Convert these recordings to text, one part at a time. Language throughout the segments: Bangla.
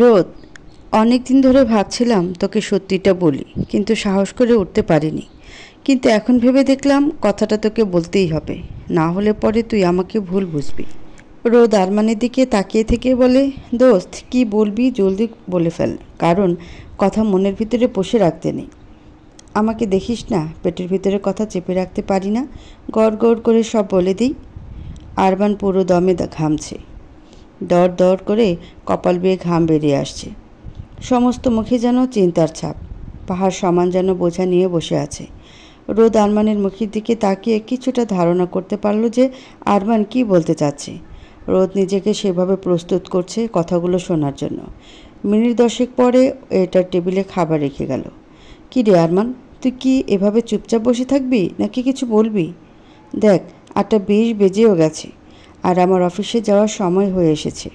রোদ অনেক দিন ধরে ভাবছিলাম তোকে সত্যিটা বলি কিন্তু সাহস করে উঠতে পারিনি কিন্তু এখন ভেবে দেখলাম কথাটা তোকে বলতেই হবে না হলে পরে তুই আমাকে ভুল বুঝবি রোদ আরমানের দিকে তাকিয়ে থেকে বলে দোস্ত কি বলবি জলদি বলে ফেল কারণ কথা মনের ভিতরে পোষে রাখতে নেই আমাকে দেখিস না পেটের ভিতরে কথা চেপে রাখতে পারি না গড় গড় করে সব বলে দিই আরবান পুরো দমে ঘামছে দর দর করে কপাল বেয়ে ঘাম বেরিয়ে আসছে সমস্ত মুখে যেন চিন্তার ছাপ পাহাড় সমান যেন বোঝা নিয়ে বসে আছে রোদ আরমানের মুখের দিকে তাকিয়ে কিছুটা ধারণা করতে পারলো যে আরমান কি বলতে চাচ্ছে রোদ নিজেকে সেভাবে প্রস্তুত করছে কথাগুলো শোনার জন্য মিনিট দশেক পরে এটার টেবিলে খাবার রেখে গেল কি রে আরমান তুই কি এভাবে চুপচাপ বসে থাকবি নাকি কিছু বলবি দেখ আটটা বেশ বেজেও গেছে আর আমার অফিসে যাওয়ার সময় হয়ে এসেছে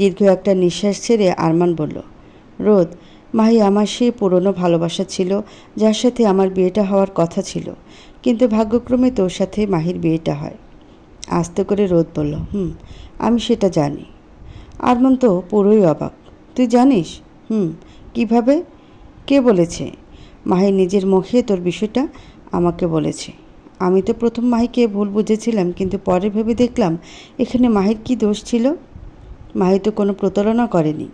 দীর্ঘ একটা নিঃশ্বাস ছেড়ে আরমান বলল রোদ মাহি আমার সেই পুরনো ভালোবাসা ছিল যার সাথে আমার বিয়েটা হওয়ার কথা ছিল কিন্তু ভাগ্যক্রমে তোর সাথে মাহির বিয়েটা হয় আস্তে করে রোদ বলল হুম আমি সেটা জানি আরমান তো পুরোই অবাক তুই জানিস হুম কিভাবে কে বলেছে মাহি নিজের মুখে তোর বিষয়টা আমাকে বলেছে আমি তো প্রথম মাহিকে ভুল বুঝেছিলাম কিন্তু পরে ভেবে দেখলাম এখানে মাহির কি দোষ ছিল মাহি তো কোনো প্রতারণা করেনি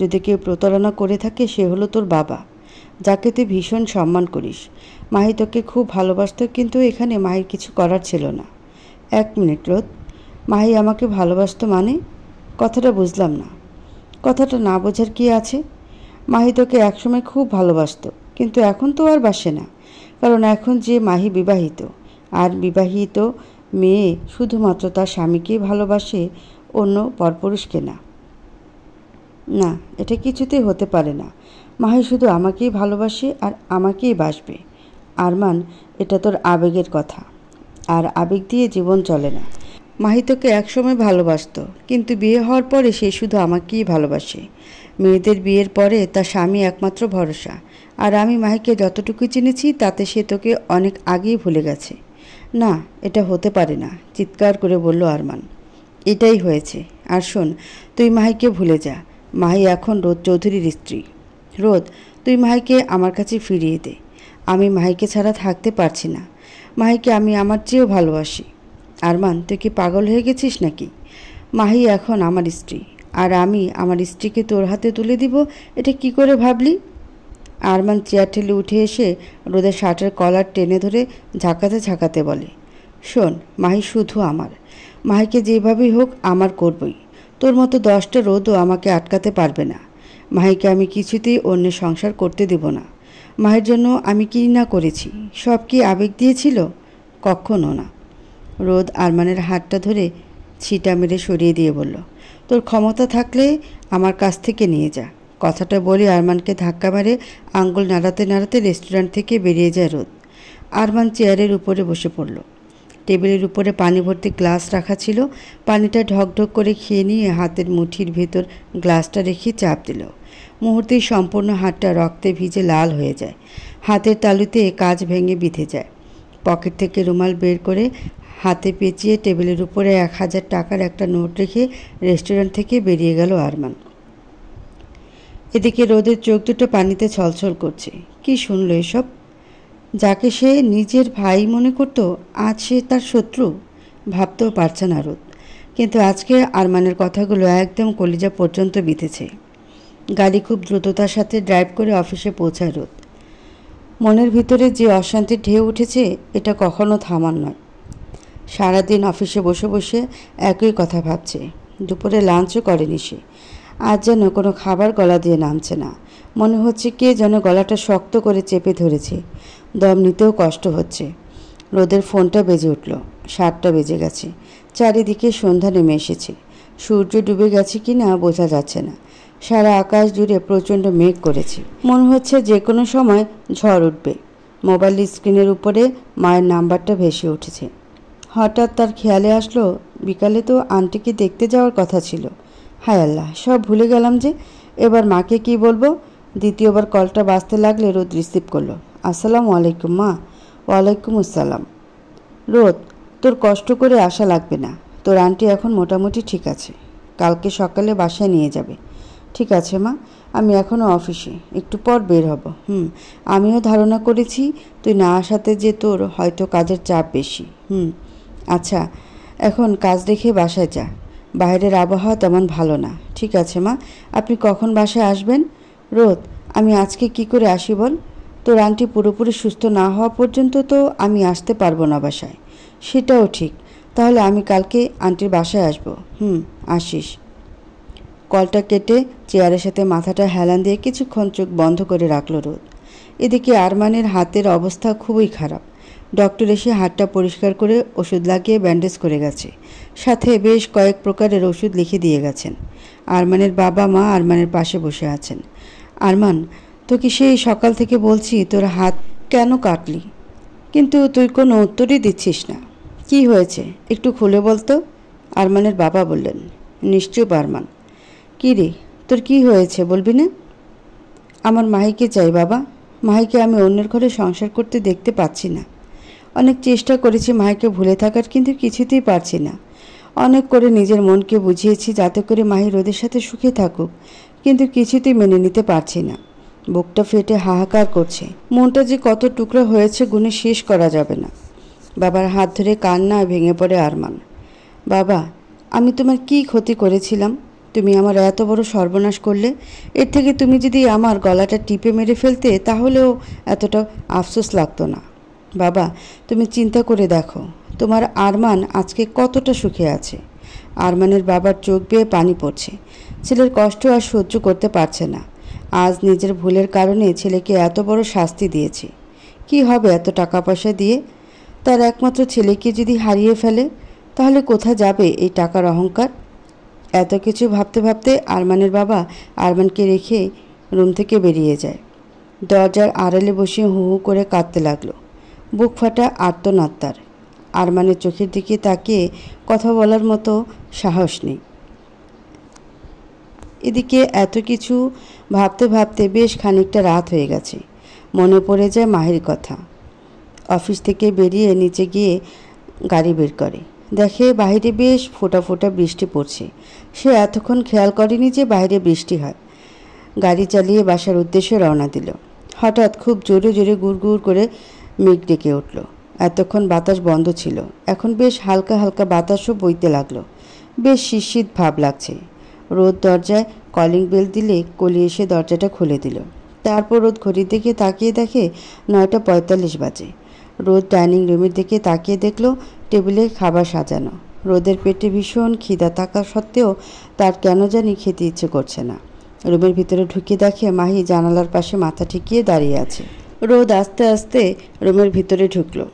যদি কেউ প্রতারণা করে থাকে সে হলো তোর বাবা যাকে তুই ভীষণ সম্মান করিস মাহি তোকে খুব ভালোবাসত কিন্তু এখানে মাহির কিছু করার ছিল না এক মিনিট রোধ মাহি আমাকে ভালোবাসত মানে কথাটা বুঝলাম না কথাটা না বোঝার কি আছে মাহি তোকে একসময় খুব ভালোবাসত কিন্তু এখন তো আর বাসে না কারণ এখন যে মাহি বিবাহিত আর বিবাহিত মেয়ে শুধুমাত্র তার স্বামীকেই ভালোবাসে অন্য পরপুরুষকে না না এটা কিছুতেই হতে পারে না মাহি শুধু আমাকেই ভালোবাসে আর আমাকেই বাসবে আরমান এটা তোর আবেগের কথা আর আবেগ দিয়ে জীবন চলে না মাহি তোকে একসময় ভালোবাসত কিন্তু বিয়ে হওয়ার পরে সে শুধু আমাকেই ভালোবাসে মেয়েদের বিয়ের পরে তার স্বামী একমাত্র ভরসা আর আমি মাহিকে যতটুকু চিনেছি তাতে সে তোকে অনেক আগেই ভুলে গেছে না এটা হতে পারে না চিৎকার করে বলল আরমান এটাই হয়েছে আর শোন তুই মাহিকে ভুলে যা মাহি এখন রোদ চৌধুরীর স্ত্রী রোদ তুই মাহিকে আমার কাছে ফিরিয়ে দে আমি মাহিকে ছাড়া থাকতে পারছি না মাহিকে আমি আমার চেয়েও ভালোবাসি আরমান তুই কি পাগল হয়ে গেছিস নাকি মাহি এখন আমার স্ত্রী আর আমি আমার স্ত্রীকে তোর হাতে তুলে দিব এটা কি করে ভাবলি আরমান চেয়ার ঠেলে উঠে এসে রোদের শার্টের কলার টেনে ধরে ঝাঁকাতে ঝাঁকাতে বলে শোন মাহি শুধু আমার মাহিকে যেভাবেই হোক আমার করবই তোর মতো দশটা রোদও আমাকে আটকাতে পারবে না মাহিকে আমি কিছুতেই অন্য সংসার করতে দেব না মায়ের জন্য আমি কী না করেছি সব কি আবেগ দিয়েছিল কখনও না রোদ আরমানের হাতটা ধরে ছিটা মেরে সরিয়ে দিয়ে বলল তোর ক্ষমতা থাকলে আমার কাছ থেকে নিয়ে যা কথাটা বলে আরমানকে ধাক্কা মারে আঙ্গুল নাড়াতে নাড়াতে রেস্টুরেন্ট থেকে বেরিয়ে যায় রোদ আরমান চেয়ারের উপরে বসে পড়ল টেবিলের উপরে পানি ভর্তি গ্লাস রাখা ছিল পানিটা ঢক ঢক করে খেয়ে নিয়ে হাতের মুঠির ভেতর গ্লাসটা রেখে চাপ দিল মুহূর্তেই সম্পূর্ণ হাতটা রক্তে ভিজে লাল হয়ে যায় হাতের তালুতে কাজ ভেঙে বিঁধে যায় পকেট থেকে রুমাল বের করে হাতে পেঁচিয়ে টেবিলের উপরে এক হাজার টাকার একটা নোট রেখে রেস্টুরেন্ট থেকে বেরিয়ে গেল আরমান এদিকে রোদের চোখ দুটো পানিতে ছলছল করছে কি শুনল এসব যাকে সে নিজের ভাই মনে করত আজ সে তার শত্রু ভাবতেও পারছে না রোদ কিন্তু আজকে আরমানের কথাগুলো একদম কলিজা পর্যন্ত বিতেছে গাড়ি খুব দ্রুততার সাথে ড্রাইভ করে অফিসে পৌঁছায় রোদ মনের ভিতরে যে অশান্তির ঢেউ উঠেছে এটা কখনো থামার নয় সারাদিন অফিসে বসে বসে একই কথা ভাবছে দুপুরে লাঞ্চও করেনি সে আর যেন কোনো খাবার গলা দিয়ে নামছে না মনে হচ্ছে কে যেন গলাটা শক্ত করে চেপে ধরেছে দম নিতেও কষ্ট হচ্ছে রোদের ফোনটা বেজে উঠল সাতটা বেজে গেছে চারিদিকে সন্ধ্যা নেমে এসেছে সূর্য ডুবে গেছে কি না বোঝা যাচ্ছে না সারা আকাশ জুড়ে প্রচণ্ড মেঘ করেছে মনে হচ্ছে যে কোনো সময় ঝড় উঠবে মোবাইল স্ক্রিনের উপরে মায়ের নাম্বারটা ভেসে উঠেছে হঠাৎ তার খেয়ালে আসলো বিকালে তো আন্টিকে দেখতে যাওয়ার কথা ছিল হায় আল্লাহ সব ভুলে গেলাম যে এবার মাকে কি বলবো দ্বিতীয়বার কলটা বাঁচতে লাগলে রোদ রিসিভ করলো আসসালামু আলাইকুম মা ওয়ালাইকুম আসসালাম রোদ তোর কষ্ট করে আসা লাগবে না তোর আন্টি এখন মোটামুটি ঠিক আছে কালকে সকালে বাসায় নিয়ে যাবে ঠিক আছে মা আমি এখনও অফিসে একটু পর বের হব হুম আমিও ধারণা করেছি তুই না আসাতে যে তোর হয়তো কাজের চাপ বেশি হুম আচ্ছা এখন কাজ দেখে বাসায় যা বাইরের আবহাওয়া তেমন ভালো না ঠিক আছে মা আপনি কখন বাসায় আসবেন রোদ আমি আজকে কি করে আসি বল তোর আন্টি পুরোপুরি সুস্থ না হওয়া পর্যন্ত তো আমি আসতে পারবো না বাসায় সেটাও ঠিক তাহলে আমি কালকে আন্টির বাসায় আসবো হুম আসিস কলটা কেটে চেয়ারের সাথে মাথাটা হেলান দিয়ে কিছুক্ষণ চোখ বন্ধ করে রাখল রোদ এদিকে আরমানের হাতের অবস্থা খুবই খারাপ ডক্টর এসে হাতটা পরিষ্কার করে ওষুধ লাগিয়ে ব্যান্ডেজ করে গেছে সাথে বেশ কয়েক প্রকারের ওষুধ লিখে দিয়ে গেছেন আরমানের বাবা মা আরমানের পাশে বসে আছেন আরমান তোকে সেই সকাল থেকে বলছি তোর হাত কেন কাটলি কিন্তু তুই কোনো উত্তরই দিচ্ছিস না কি হয়েছে একটু খুলে বলতো আরমানের বাবা বললেন নিশ্চুপ আরমান কী রে তোর কি হয়েছে বলবি না আমার মাহিকে চাই বাবা মাহিকে আমি অন্যের ঘরে সংসার করতে দেখতে পাচ্ছি না অনেক চেষ্টা করেছি মাহিকে ভুলে থাকার কিন্তু কিছুতেই পারছি না অনেক করে নিজের মনকে বুঝিয়েছি যাতে করে মাহি রোদের সাথে সুখে থাকুক কিন্তু কিছুতেই মেনে নিতে পারছি না বুকটা ফেটে হাহাকার করছে মনটা যে কত টুকরো হয়েছে গুনে শেষ করা যাবে না বাবার হাত ধরে কান্নায় ভেঙে পড়ে আরমান বাবা আমি তোমার কি ক্ষতি করেছিলাম তুমি আমার এত বড় সর্বনাশ করলে এর থেকে তুমি যদি আমার গলাটা টিপে মেরে ফেলতে তাহলেও এতটা আফসোস লাগতো না বাবা তুমি চিন্তা করে দেখো তোমার আরমান আজকে কতটা সুখে আছে আরমানের বাবার চোখ বেয়ে পানি পড়ছে ছেলের কষ্ট আর সহ্য করতে পারছে না আজ নিজের ভুলের কারণে ছেলেকে এত বড় শাস্তি দিয়েছে কি হবে এত টাকা পয়সা দিয়ে তার একমাত্র ছেলেকে যদি হারিয়ে ফেলে তাহলে কোথা যাবে এই টাকার অহংকার এত কিছু ভাবতে ভাবতে আরমানের বাবা আরমানকে রেখে রুম থেকে বেরিয়ে যায় দরজার আড়ালে বসে হু হু করে কাঁদতে লাগলো বুক ফাটা আত্মনাত্মার আরমানের চোখের দিকে তাকে কথা বলার মতো সাহস নেই এদিকে এত কিছু ভাবতে ভাবতে বেশ খানিকটা রাত হয়ে গেছে মনে পড়ে যায় মাহির কথা অফিস থেকে বেরিয়ে নিচে গিয়ে গাড়ি বের করে দেখে বাইরে বেশ ফোটা ফোটা বৃষ্টি পড়ছে সে এতক্ষণ খেয়াল করেনি যে বাইরে বৃষ্টি হয় গাড়ি চালিয়ে বাসার উদ্দেশ্যে রওনা দিল হঠাৎ খুব জোরে জোরে গুড় গুড় করে মেঘ ডেকে উঠল এতক্ষণ বাতাস বন্ধ ছিল এখন বেশ হালকা হালকা বাতাসও বইতে লাগলো বেশ শীত ভাব লাগছে রোদ দরজায় কলিং বেল দিলে কলি এসে দরজাটা খুলে দিল তারপর রোদ ঘড়ির দিকে তাকিয়ে দেখে নয়টা পঁয়তাল্লিশ বাজে রোদ ডাইনিং রুমের দিকে তাকিয়ে দেখলো টেবিলে খাবার সাজানো রোদের পেটে ভীষণ খিদা থাকা সত্ত্বেও তার কেন জানি খেতে ইচ্ছে করছে না রুমের ভিতরে ঢুকে দেখে মাহি জানালার পাশে মাথা ঠেকিয়ে দাঁড়িয়ে আছে রোদ আস্তে আস্তে রুমের ভিতরে ঢুকলো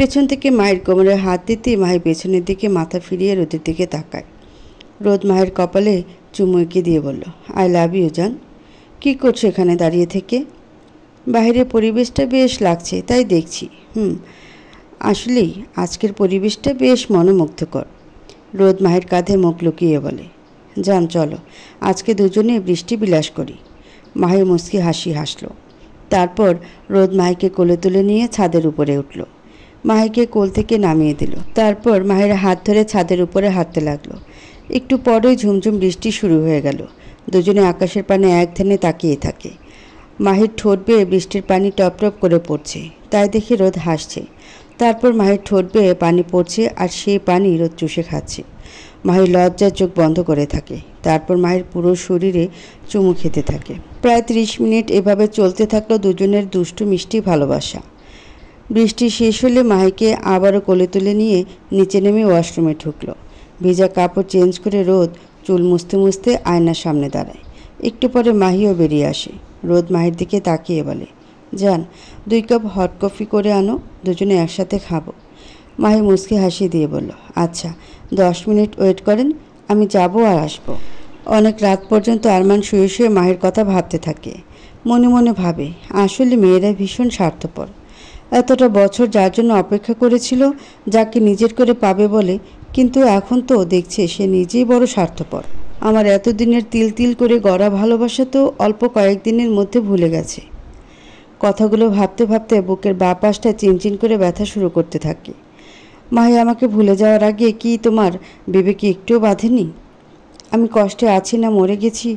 পেছন থেকে মায়ের কোমরে হাত দিতে মায়ের পেছনের দিকে মাথা ফিরিয়ে রোদের দিকে তাকায় রোদ মায়ের কপালে চুমু এঁকে দিয়ে বলল আই লাভ ইউ জান কী করছো এখানে দাঁড়িয়ে থেকে বাইরের পরিবেশটা বেশ লাগছে তাই দেখছি হুম আসলেই আজকের পরিবেশটা বেশ মনোমুগ্ধকর রোদ মায়ের কাঁধে মুখ লুকিয়ে বলে যান চলো আজকে দুজনে বৃষ্টি বিলাস করি মাহের মুসকি হাসি হাসলো তারপর রোদ মাহিকে কোলে তুলে নিয়ে ছাদের উপরে উঠলো মাহিকে কোল থেকে নামিয়ে দিল তারপর মাহের হাত ধরে ছাদের উপরে হাঁটতে লাগলো একটু পরেই ঝুমঝুম বৃষ্টি শুরু হয়ে গেল দুজনে আকাশের পানে এক ধ্যানে তাকিয়ে থাকে মাহির ঠোঁট বেয়ে বৃষ্টির পানি টপটপ করে পড়ছে তাই দেখে রোদ হাসছে তারপর মাহির ঠোঁট বেয়ে পানি পড়ছে আর সেই পানি রোদ চুষে খাচ্ছে মাহির লজ্জার চোখ বন্ধ করে থাকে তারপর মাহির পুরো শরীরে চুমু খেতে থাকে প্রায় ত্রিশ মিনিট এভাবে চলতে থাকলো দুজনের দুষ্টু মিষ্টি ভালোবাসা বৃষ্টি শেষ হলে মাহিকে আবারও কোলে তুলে নিয়ে নিচে নেমে ওয়াশরুমে ঢুকলো ভেজা কাপড় চেঞ্জ করে রোদ চুল মুছতে মুছতে আয়নার সামনে দাঁড়ায় একটু পরে মাহিও বেরিয়ে আসে রোদ মাহির দিকে তাকিয়ে বলে যান দুই কাপ হট কফি করে আনো দুজনে একসাথে খাবো মাহি মুসকে হাসি দিয়ে বলল আচ্ছা দশ মিনিট ওয়েট করেন আমি যাব আর আসব অনেক রাত পর্যন্ত আরমান শুয়ে শুয়ে মাহির কথা ভাবতে থাকে মনে মনে ভাবে আসলে মেয়েরা ভীষণ স্বার্থপর এতটা বছর যার জন্য অপেক্ষা করেছিল যাকে নিজের করে পাবে বলে কিন্তু এখন তো দেখছে সে নিজেই বড় স্বার্থপর আমার এতদিনের তিল তিল করে গড়া ভালোবাসা তো অল্প কয়েকদিনের মধ্যে ভুলে গেছে কথাগুলো ভাবতে ভাবতে বুকের বাপাসটা চিনচিন করে ব্যথা শুরু করতে থাকে মাহি আমাকে ভুলে যাওয়ার আগে কি তোমার বিবেকে একটুও বাঁধেনি আমি কষ্টে আছি না মরে গেছি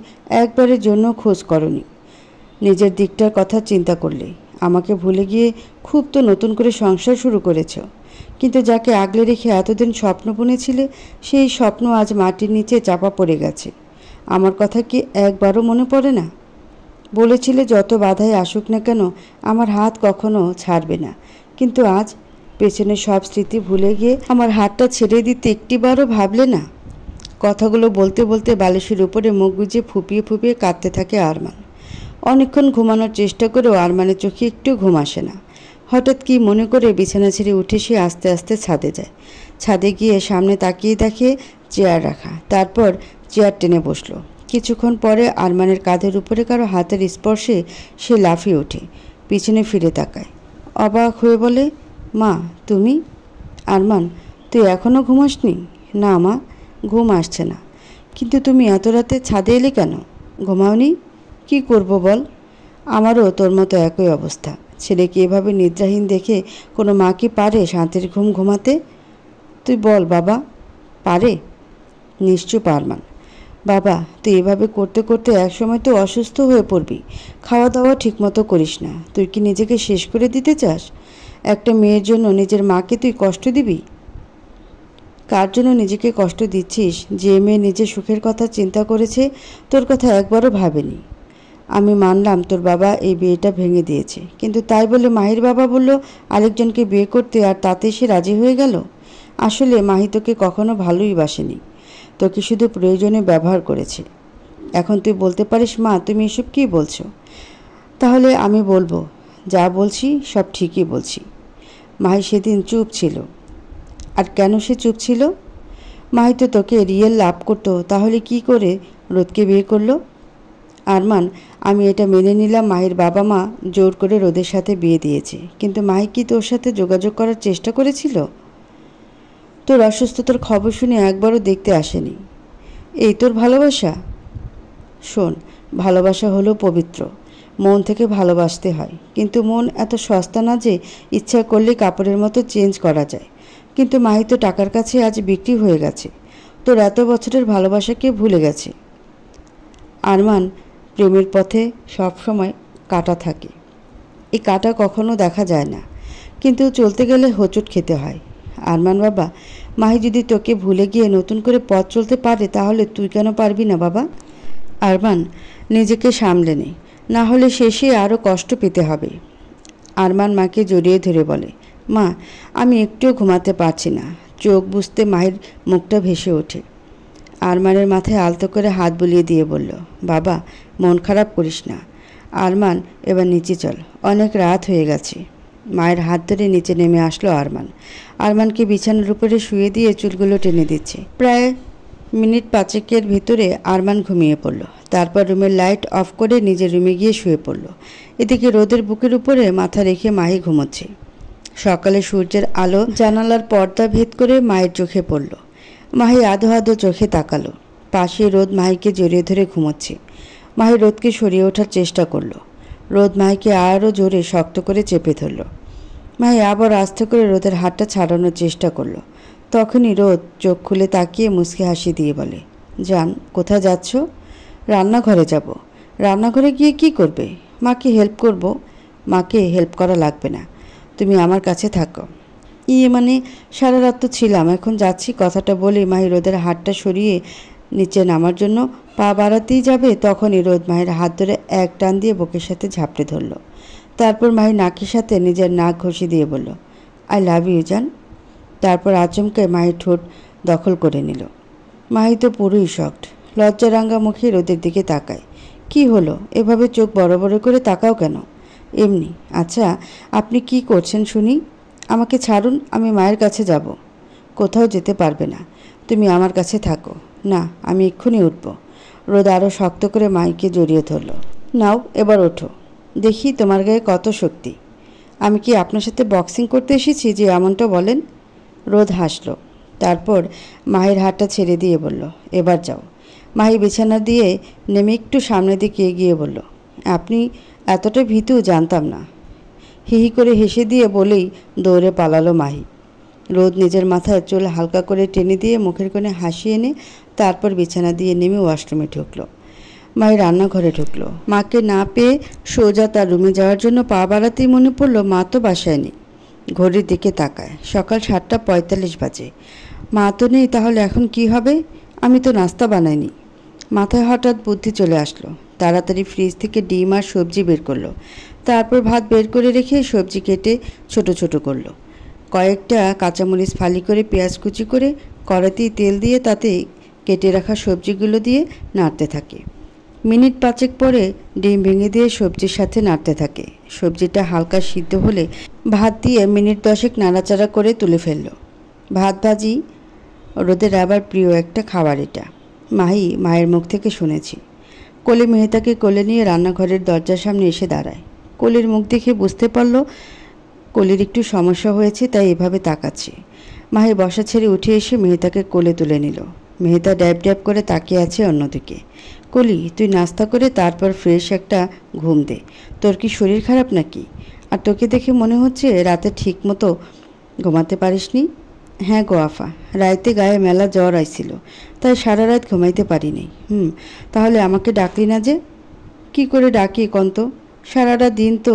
একবারের জন্য খোঁজ করনি নিজের দিকটার কথা চিন্তা করলে আমাকে ভুলে গিয়ে খুব তো নতুন করে সংসার শুরু করেছ কিন্তু যাকে আগলে রেখে এতদিন স্বপ্ন বুনেছিলে সেই স্বপ্ন আজ মাটির নিচে চাপা পড়ে গেছে আমার কথা কি একবারও মনে পড়ে না বলেছিলে যত বাধাই আসুক না কেন আমার হাত কখনো ছাড়বে না কিন্তু আজ পেছনের সব স্মৃতি ভুলে গিয়ে আমার হাতটা ছেড়ে দিতে একটিবারও ভাবলে না কথাগুলো বলতে বলতে বালিশের উপরে মুখ গুজে ফুপিয়ে ফুপিয়ে কাঁদতে থাকে আরমান অনেকক্ষণ ঘুমানোর চেষ্টা করেও আরমানের চোখে একটু ঘুম আসে না হঠাৎ কি মনে করে বিছানা ছেড়ে উঠে সে আস্তে আস্তে ছাদে যায় ছাদে গিয়ে সামনে তাকিয়ে দেখে চেয়ার রাখা তারপর চেয়ার টেনে বসলো কিছুক্ষণ পরে আরমানের কাঁধের উপরে কারো হাতের স্পর্শে সে লাফিয়ে ওঠে পিছনে ফিরে তাকায় অবাক হয়ে বলে মা তুমি আরমান তুই এখনও ঘুমাসনি না মা ঘুম আসছে না কিন্তু তুমি এত রাতে ছাদে এলে কেন ঘুমাওনি কি করব বল আমারও তোর মতো একই অবস্থা ছেলেকে এভাবে নিদ্রাহীন দেখে কোনো মা কি পারে শান্তির ঘুম ঘুমাতে তুই বল বাবা পারে নিশ্চয় পারমান বাবা তুই এভাবে করতে করতে একসময় তো অসুস্থ হয়ে পড়বি খাওয়া দাওয়া ঠিকমতো করিস না তুই কি নিজেকে শেষ করে দিতে চাস একটা মেয়ের জন্য নিজের মাকে তুই কষ্ট দিবি কার জন্য নিজেকে কষ্ট দিচ্ছিস যে মেয়ে নিজের সুখের কথা চিন্তা করেছে তোর কথা একবারও ভাবেনি আমি মানলাম তোর বাবা এই বিয়েটা ভেঙে দিয়েছে কিন্তু তাই বলে মাহির বাবা বলল আরেকজনকে বিয়ে করতে আর তাতে সে রাজি হয়ে গেল আসলে মাহি তোকে কখনো ভালোই বাসেনি তোকে শুধু প্রয়োজনে ব্যবহার করেছে এখন তুই বলতে পারিস মা তুমি এসব কী বলছো তাহলে আমি বলবো যা বলছি সব ঠিকই বলছি মাহি সেদিন চুপ ছিল আর কেন সে চুপ ছিল মাহি তো তোকে রিয়েল লাভ করতো তাহলে কি করে রোদকে বিয়ে করলো আরমান আমি এটা মেনে নিলাম মাহির বাবা মা জোর করে রোদের সাথে বিয়ে দিয়েছে কিন্তু মাহি কি তোর সাথে যোগাযোগ করার চেষ্টা করেছিল তোর অসুস্থতার খবর শুনে একবারও দেখতে আসেনি এই তোর ভালোবাসা শোন ভালোবাসা হলো পবিত্র মন থেকে ভালোবাসতে হয় কিন্তু মন এত সস্তা না যে ইচ্ছা করলে কাপড়ের মতো চেঞ্জ করা যায় কিন্তু মাহি তো টাকার কাছে আজ বিক্রি হয়ে গেছে তোর এত বছরের ভালোবাসাকে ভুলে গেছে আরমান প্রেমের পথে সবসময় কাটা থাকে এই কাটা কখনো দেখা যায় না কিন্তু চলতে গেলে হোঁচট খেতে হয় আরমান বাবা মাহি যদি তোকে ভুলে গিয়ে নতুন করে পথ চলতে পারে তাহলে তুই কেন পারবি না বাবা আরমান নিজেকে সামলে নে না হলে শেষে আরও কষ্ট পেতে হবে আরমান মাকে জড়িয়ে ধরে বলে মা আমি একটুও ঘুমাতে পারছি না চোখ বুঝতে মায়ের মুখটা ভেসে ওঠে আরমানের মাথায় আলতো করে হাত বুলিয়ে দিয়ে বলল বাবা মন খারাপ করিস না আরমান এবার নিচে চল অনেক রাত হয়ে গেছে মায়ের হাত ধরে নিচে নেমে আসলো আরমান আরমানকে বিছানার উপরে শুয়ে দিয়ে চুলগুলো টেনে দিচ্ছে প্রায় মিনিট পাঁচেকের ভিতরে আরমান ঘুমিয়ে পড়ল তারপর রুমের লাইট অফ করে নিজের রুমে গিয়ে শুয়ে পড়ল এদিকে রোদের বুকের উপরে মাথা রেখে মাহি ঘুমোচ্ছে সকালে সূর্যের আলো জানালার পর্দা ভেদ করে মায়ের চোখে পড়ল মাহি আধো আধো চোখে তাকালো পাশে রোদ মাহিকে জড়িয়ে ধরে ঘুমোচ্ছে মাহি রোদকে সরিয়ে ওঠার চেষ্টা করল রোদ মাহিকে আরও জোরে শক্ত করে চেপে ধরল মাহি আবার আস্তে করে রোদের হাতটা ছাড়ানোর চেষ্টা করল তখনই রোদ চোখ খুলে তাকিয়ে মুসকে হাসি দিয়ে বলে যান কোথায় যাচ্ছ রান্নাঘরে যাব রান্নাঘরে গিয়ে কি করবে মাকে হেল্প করব মাকে হেল্প করা লাগবে না তুমি আমার কাছে থাকো ইয়ে মানে সারা রাত তো ছিলাম এখন যাচ্ছি কথাটা বলে মাহি রোদের হাতটা সরিয়ে নিচে নামার জন্য পা বাড়াতেই যাবে তখনই রোদ মায়ের হাত ধরে এক টান দিয়ে বুকের সাথে ঝাঁপটে ধরল তারপর মায়ের নাকের সাথে নিজের নাক ঘষি দিয়ে বলল আই লাভ ইউ জান তারপর আচমকে মায়ের ঠোঁট দখল করে নিল মাহি তো পুরোই শক্ট লজ্জারাঙ্গা মুখে রোদের দিকে তাকায় কি হলো এভাবে চোখ বড় বড় করে তাকাও কেন এমনি আচ্ছা আপনি কি করছেন শুনি আমাকে ছাড়ুন আমি মায়ের কাছে যাব কোথাও যেতে পারবে না তুমি আমার কাছে থাকো না আমি এক্ষুনি উঠব রোদ আরও শক্ত করে মাইকে জড়িয়ে ধরল নাও এবার ওঠো দেখি তোমার গায়ে কত শক্তি আমি কি আপনার সাথে বক্সিং করতে এসেছি যে এমনটা বলেন রোদ হাসলো তারপর মাহির হাতটা ছেড়ে দিয়ে বলল এবার যাও মাহি বিছানা দিয়ে নেমে একটু সামনের দিকে এগিয়ে বলল আপনি এতটা ভীতু জানতাম না হিহি করে হেসে দিয়ে বলেই দৌড়ে পালালো মাহি রোদ নিজের মাথায় চুল হালকা করে টেনে দিয়ে মুখের কোণে হাসি এনে তারপর বিছানা দিয়ে নেমে ওয়াশরুমে ঢুকলো মায়ের রান্নাঘরে ঢুকলো মাকে না পেয়ে সোজা তার রুমে যাওয়ার জন্য পা বাড়াতেই মনে পড়লো মা তো বাসায় নেই ঘড়ির দিকে তাকায় সকাল সাতটা পঁয়তাল্লিশ বাজে মা তো নেই তাহলে এখন কি হবে আমি তো নাস্তা বানাইনি মাথায় হঠাৎ বুদ্ধি চলে আসলো তাড়াতাড়ি ফ্রিজ থেকে ডিম আর সবজি বের করলো তারপর ভাত বের করে রেখে সবজি কেটে ছোট ছোট করলো কয়েকটা কাঁচামরিচ ফালি করে পেঁয়াজ কুচি করে কড়াতেই তেল দিয়ে তাতে কেটে রাখা সবজিগুলো দিয়ে নাড়তে থাকে মিনিট পাঁচেক পরে ডিম ভেঙে দিয়ে সবজির সাথে নাড়তে থাকে সবজিটা হালকা সিদ্ধ হলে ভাত দিয়ে মিনিট দশেক নাড়াচাড়া করে তুলে ফেলল ভাত ভাজি রোদের আবার প্রিয় একটা খাবার এটা মাহি মায়ের মুখ থেকে শুনেছি কোলে মেহতাকে কোলে নিয়ে রান্নাঘরের দরজার সামনে এসে দাঁড়ায় কোলের মুখ দেখে বুঝতে পারল কোলের একটু সমস্যা হয়েছে তাই এভাবে তাকাচ্ছে মাহি বসা ছেড়ে উঠে এসে মেহতাকে কোলে তুলে নিল মেহতা ড্যাব ড্যাব করে তাকিয়ে আছে অন্যদিকে কলি তুই নাস্তা করে তারপর ফ্রেশ একটা ঘুম দে তোর কি শরীর খারাপ নাকি আর তোকে দেখে মনে হচ্ছে রাতে ঠিক মতো ঘুমাতে পারিসনি হ্যাঁ গোয়াফা রাইতে গায়ে মেলা জ্বর আইছিল তাই সারা রাত ঘুমাইতে পারিনি হুম তাহলে আমাকে ডাকলি না যে কি করে ডাকি কন্ত সারাটা দিন তো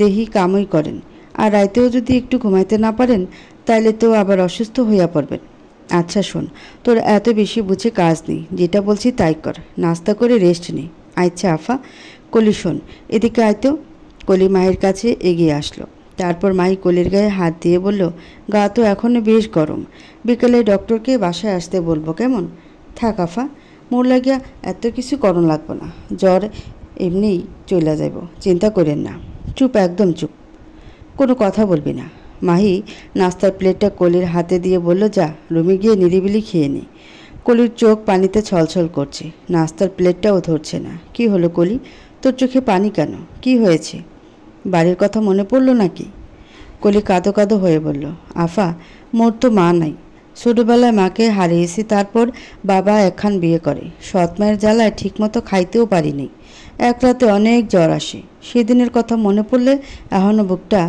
দেহি কামই করেন আর রাইতেও যদি একটু ঘুমাইতে না পারেন তাহলে তো আবার অসুস্থ হইয়া পড়বেন আচ্ছা শোন তোর এত বেশি বুঝে কাজ নেই যেটা বলছি তাই কর নাস্তা করে রেস্ট নে আচ্ছা আফা কলি শোন এদিকে আয়তো কলি মায়ের কাছে এগিয়ে আসলো তারপর মাই কলির গায়ে হাত দিয়ে বলল গা তো এখনও বেশ গরম বিকেলে ডক্টরকে বাসায় আসতে বলবো কেমন থাক আফা মোর লাগিয়া এত কিছু করণ লাগবো না জ্বর এমনিই চলে যাব চিন্তা করেন না চুপ একদম চুপ কোনো কথা বলবি না মাহি নাস্তার প্লেটটা কলির হাতে দিয়ে বলল যা রুমে গিয়ে নিরিবিলি খেয়ে নি কলির চোখ পানিতে ছলছল করছে নাস্তার প্লেটটাও ধরছে না কি হলো কলি তোর চোখে পানি কেন কি হয়েছে বাড়ির কথা মনে পড়লো নাকি কলি কাঁদো কাঁদো হয়ে বলল আফা মোর তো মা নাই ছোটোবেলায় মাকে হারিয়েছি তারপর বাবা একখান বিয়ে করে সৎমায়ের জ্বালায় ঠিকমতো খাইতেও পারিনি এক রাতে অনেক জ্বর আসে সেদিনের কথা মনে পড়লে এখনও বুকটা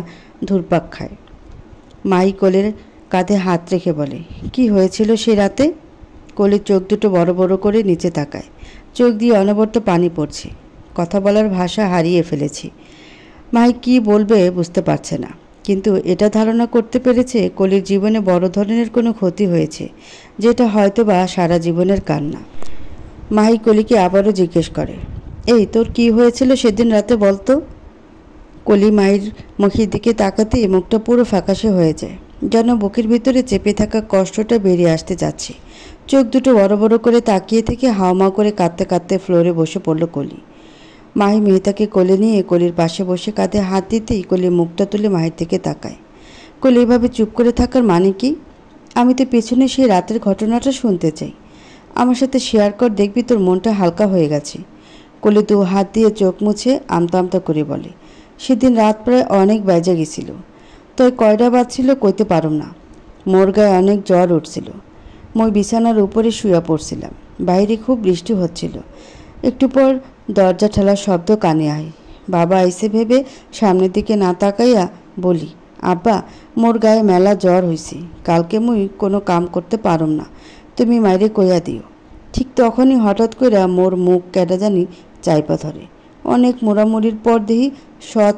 ধুরপাক খায় মাই কোলের কাঁধে হাত রেখে বলে কি হয়েছিল সে রাতে কোলের চোখ দুটো বড় বড় করে নিচে তাকায় চোখ দিয়ে অনবরত পানি পড়ছে কথা বলার ভাষা হারিয়ে ফেলেছি মাই কি বলবে বুঝতে পারছে না কিন্তু এটা ধারণা করতে পেরেছে কলির জীবনে বড় ধরনের কোনো ক্ষতি হয়েছে যেটা হয়তো বা সারা জীবনের কান্না মাহি কলিকে আবারও জিজ্ঞেস করে এই তোর কি হয়েছিল সেদিন রাতে বলতো কলি মায়ের মুখের দিকে তাকাতে মুখটা পুরো ফাঁকাশে হয়ে যায় যেন বুকের ভিতরে চেপে থাকা কষ্টটা বেরিয়ে আসতে যাচ্ছে চোখ দুটো বড় বড় করে তাকিয়ে থেকে হাওমা করে কাঁদতে কাঁদতে ফ্লোরে বসে পড়ল কলি মাহি মেহতাকে কোলে নিয়ে কলির পাশে বসে কাঁধে হাত দিতেই কলি মুখটা তুলে মাহির থেকে তাকায় কলি এভাবে চুপ করে থাকার মানে কি আমি তো পেছনে সেই রাতের ঘটনাটা শুনতে চাই আমার সাথে শেয়ার কর দেখবি তোর মনটা হালকা হয়ে গেছে কলি দু হাত দিয়ে চোখ মুছে আমতা আমতা করে বলে সেদিন রাত প্রায় অনেক বেজে গেছিল তাই কয়টা বাজছিল কইতে পারম না মোর গায়ে অনেক জ্বর উঠছিল মই বিছানার উপরে শুয়া পড়ছিলাম বাইরে খুব বৃষ্টি হচ্ছিল একটু পর দরজা ঠেলার শব্দ কানে আয় বাবা আইসে ভেবে সামনের দিকে না তাকাইয়া বলি আব্বা মোর গায়ে মেলা জ্বর হয়েছে কালকে মুই কোনো কাম করতে পারম না তুমি মাইরে কইয়া দিও ঠিক তখনই হঠাৎ করে মোর মুখ কেটা জানি চাইপা ধরে অনেক মোড়ামুড়ির পর দেহি সৎ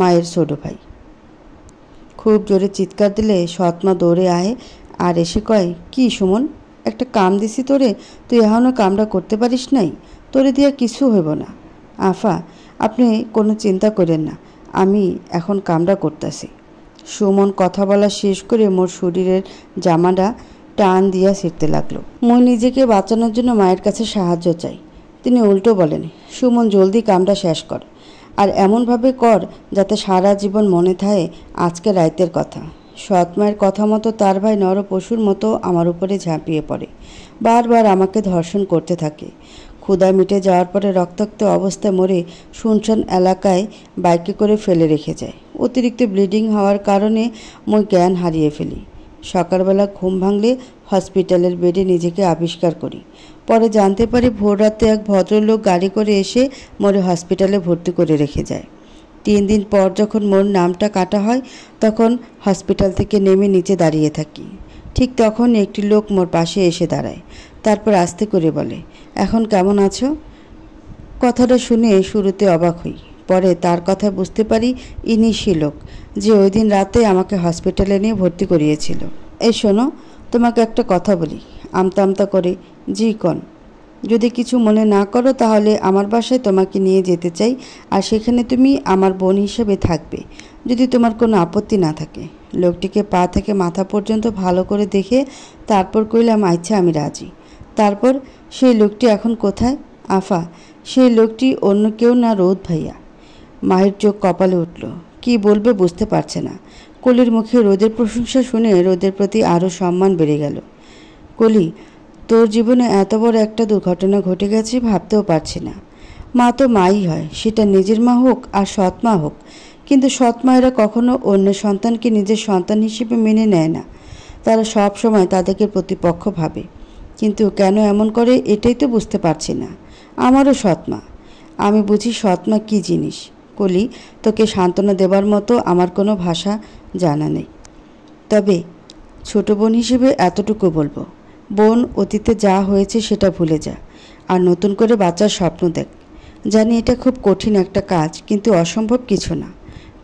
মায়ের ছোট ভাই খুব জোরে চিৎকার দিলে সৎ মা দৌড়ে আয় আর এসে কয় কি সুমন একটা কাম দিছি তোরে তুই এখনও কামটা করতে পারিস নাই তোরে দিয়া কিছু হইব না আফা আপনি কোনো চিন্তা করেন না আমি এখন কামটা করতেছি সুমন কথা বলা শেষ করে মোর শরীরের জামাটা টান দিয়া ছিঁড়তে লাগলো মই নিজেকে বাঁচানোর জন্য মায়ের কাছে সাহায্য চাই তিনি উল্টো বলেন সুমন জলদি কামটা শেষ কর আর এমনভাবে কর যাতে সারা জীবন মনে থাকে আজকে রাইতের কথা সৎ মায়ের কথা মতো তার ভাই পশুর মতো আমার উপরে ঝাঁপিয়ে পড়ে বারবার আমাকে ধর্ষণ করতে থাকে ক্ষুদা মিটে যাওয়ার পরে রক্তাক্ত অবস্থায় মরে শুনশান এলাকায় বাইকে করে ফেলে রেখে যায় অতিরিক্ত ব্লিডিং হওয়ার কারণে মই জ্ঞান হারিয়ে ফেলি সকালবেলা ঘুম ভাঙলে হসপিটালের বেডে নিজেকে আবিষ্কার করি পরে জানতে পারি ভোররাতে এক ভদ্রলোক গাড়ি করে এসে মোরে হসপিটালে ভর্তি করে রেখে যায় তিন দিন পর যখন মোর নামটা কাটা হয় তখন হসপিটাল থেকে নেমে নিচে দাঁড়িয়ে থাকি ঠিক তখন একটি লোক মোর পাশে এসে দাঁড়ায় তারপর আস্তে করে বলে এখন কেমন আছো কথাটা শুনে শুরুতে অবাক হই পরে তার কথা বুঝতে পারি ইনি শিলোক যে ওই দিন রাতে আমাকে হসপিটালে নিয়ে ভর্তি করিয়েছিল এই শোনো তোমাকে একটা কথা বলি আমতা আমতা করে জি কন যদি কিছু মনে না করো তাহলে আমার বাসায় তোমাকে নিয়ে যেতে চাই আর সেখানে তুমি আমার বোন হিসেবে থাকবে যদি তোমার কোনো আপত্তি না থাকে লোকটিকে পা থেকে মাথা পর্যন্ত ভালো করে দেখে তারপর কইলাম আইছে আচ্ছা, আমি রাজি তারপর সেই লোকটি এখন কোথায় আফা সেই লোকটি অন্য কেউ না রোদ ভাইয়া মায়ের চোখ কপালে উঠল কি বলবে বুঝতে পারছে না কলির মুখে রোদের প্রশংসা শুনে রোদের প্রতি আরও সম্মান বেড়ে গেল কলি তোর জীবনে এত বড় একটা দুর্ঘটনা ঘটে গেছে ভাবতেও পারছি না মা তো মাই হয় সেটা নিজের মা হোক আর সৎ মা হোক কিন্তু সৎ মায়েরা কখনো অন্য সন্তানকে নিজের সন্তান হিসেবে মেনে নেয় না তারা সব সময় তাদেরকে প্রতিপক্ষ ভাবে কিন্তু কেন এমন করে এটাই তো বুঝতে পারছি না আমারও সৎ মা আমি বুঝি সৎ মা কী জিনিস কলি তোকে সান্ত্বনা দেবার মতো আমার কোনো ভাষা জানা নেই তবে ছোট বোন হিসেবে এতটুকু বলবো বোন অতীতে যা হয়েছে সেটা ভুলে যা আর নতুন করে বাঁচার স্বপ্ন দেখ জানি এটা খুব কঠিন একটা কাজ কিন্তু অসম্ভব কিছু না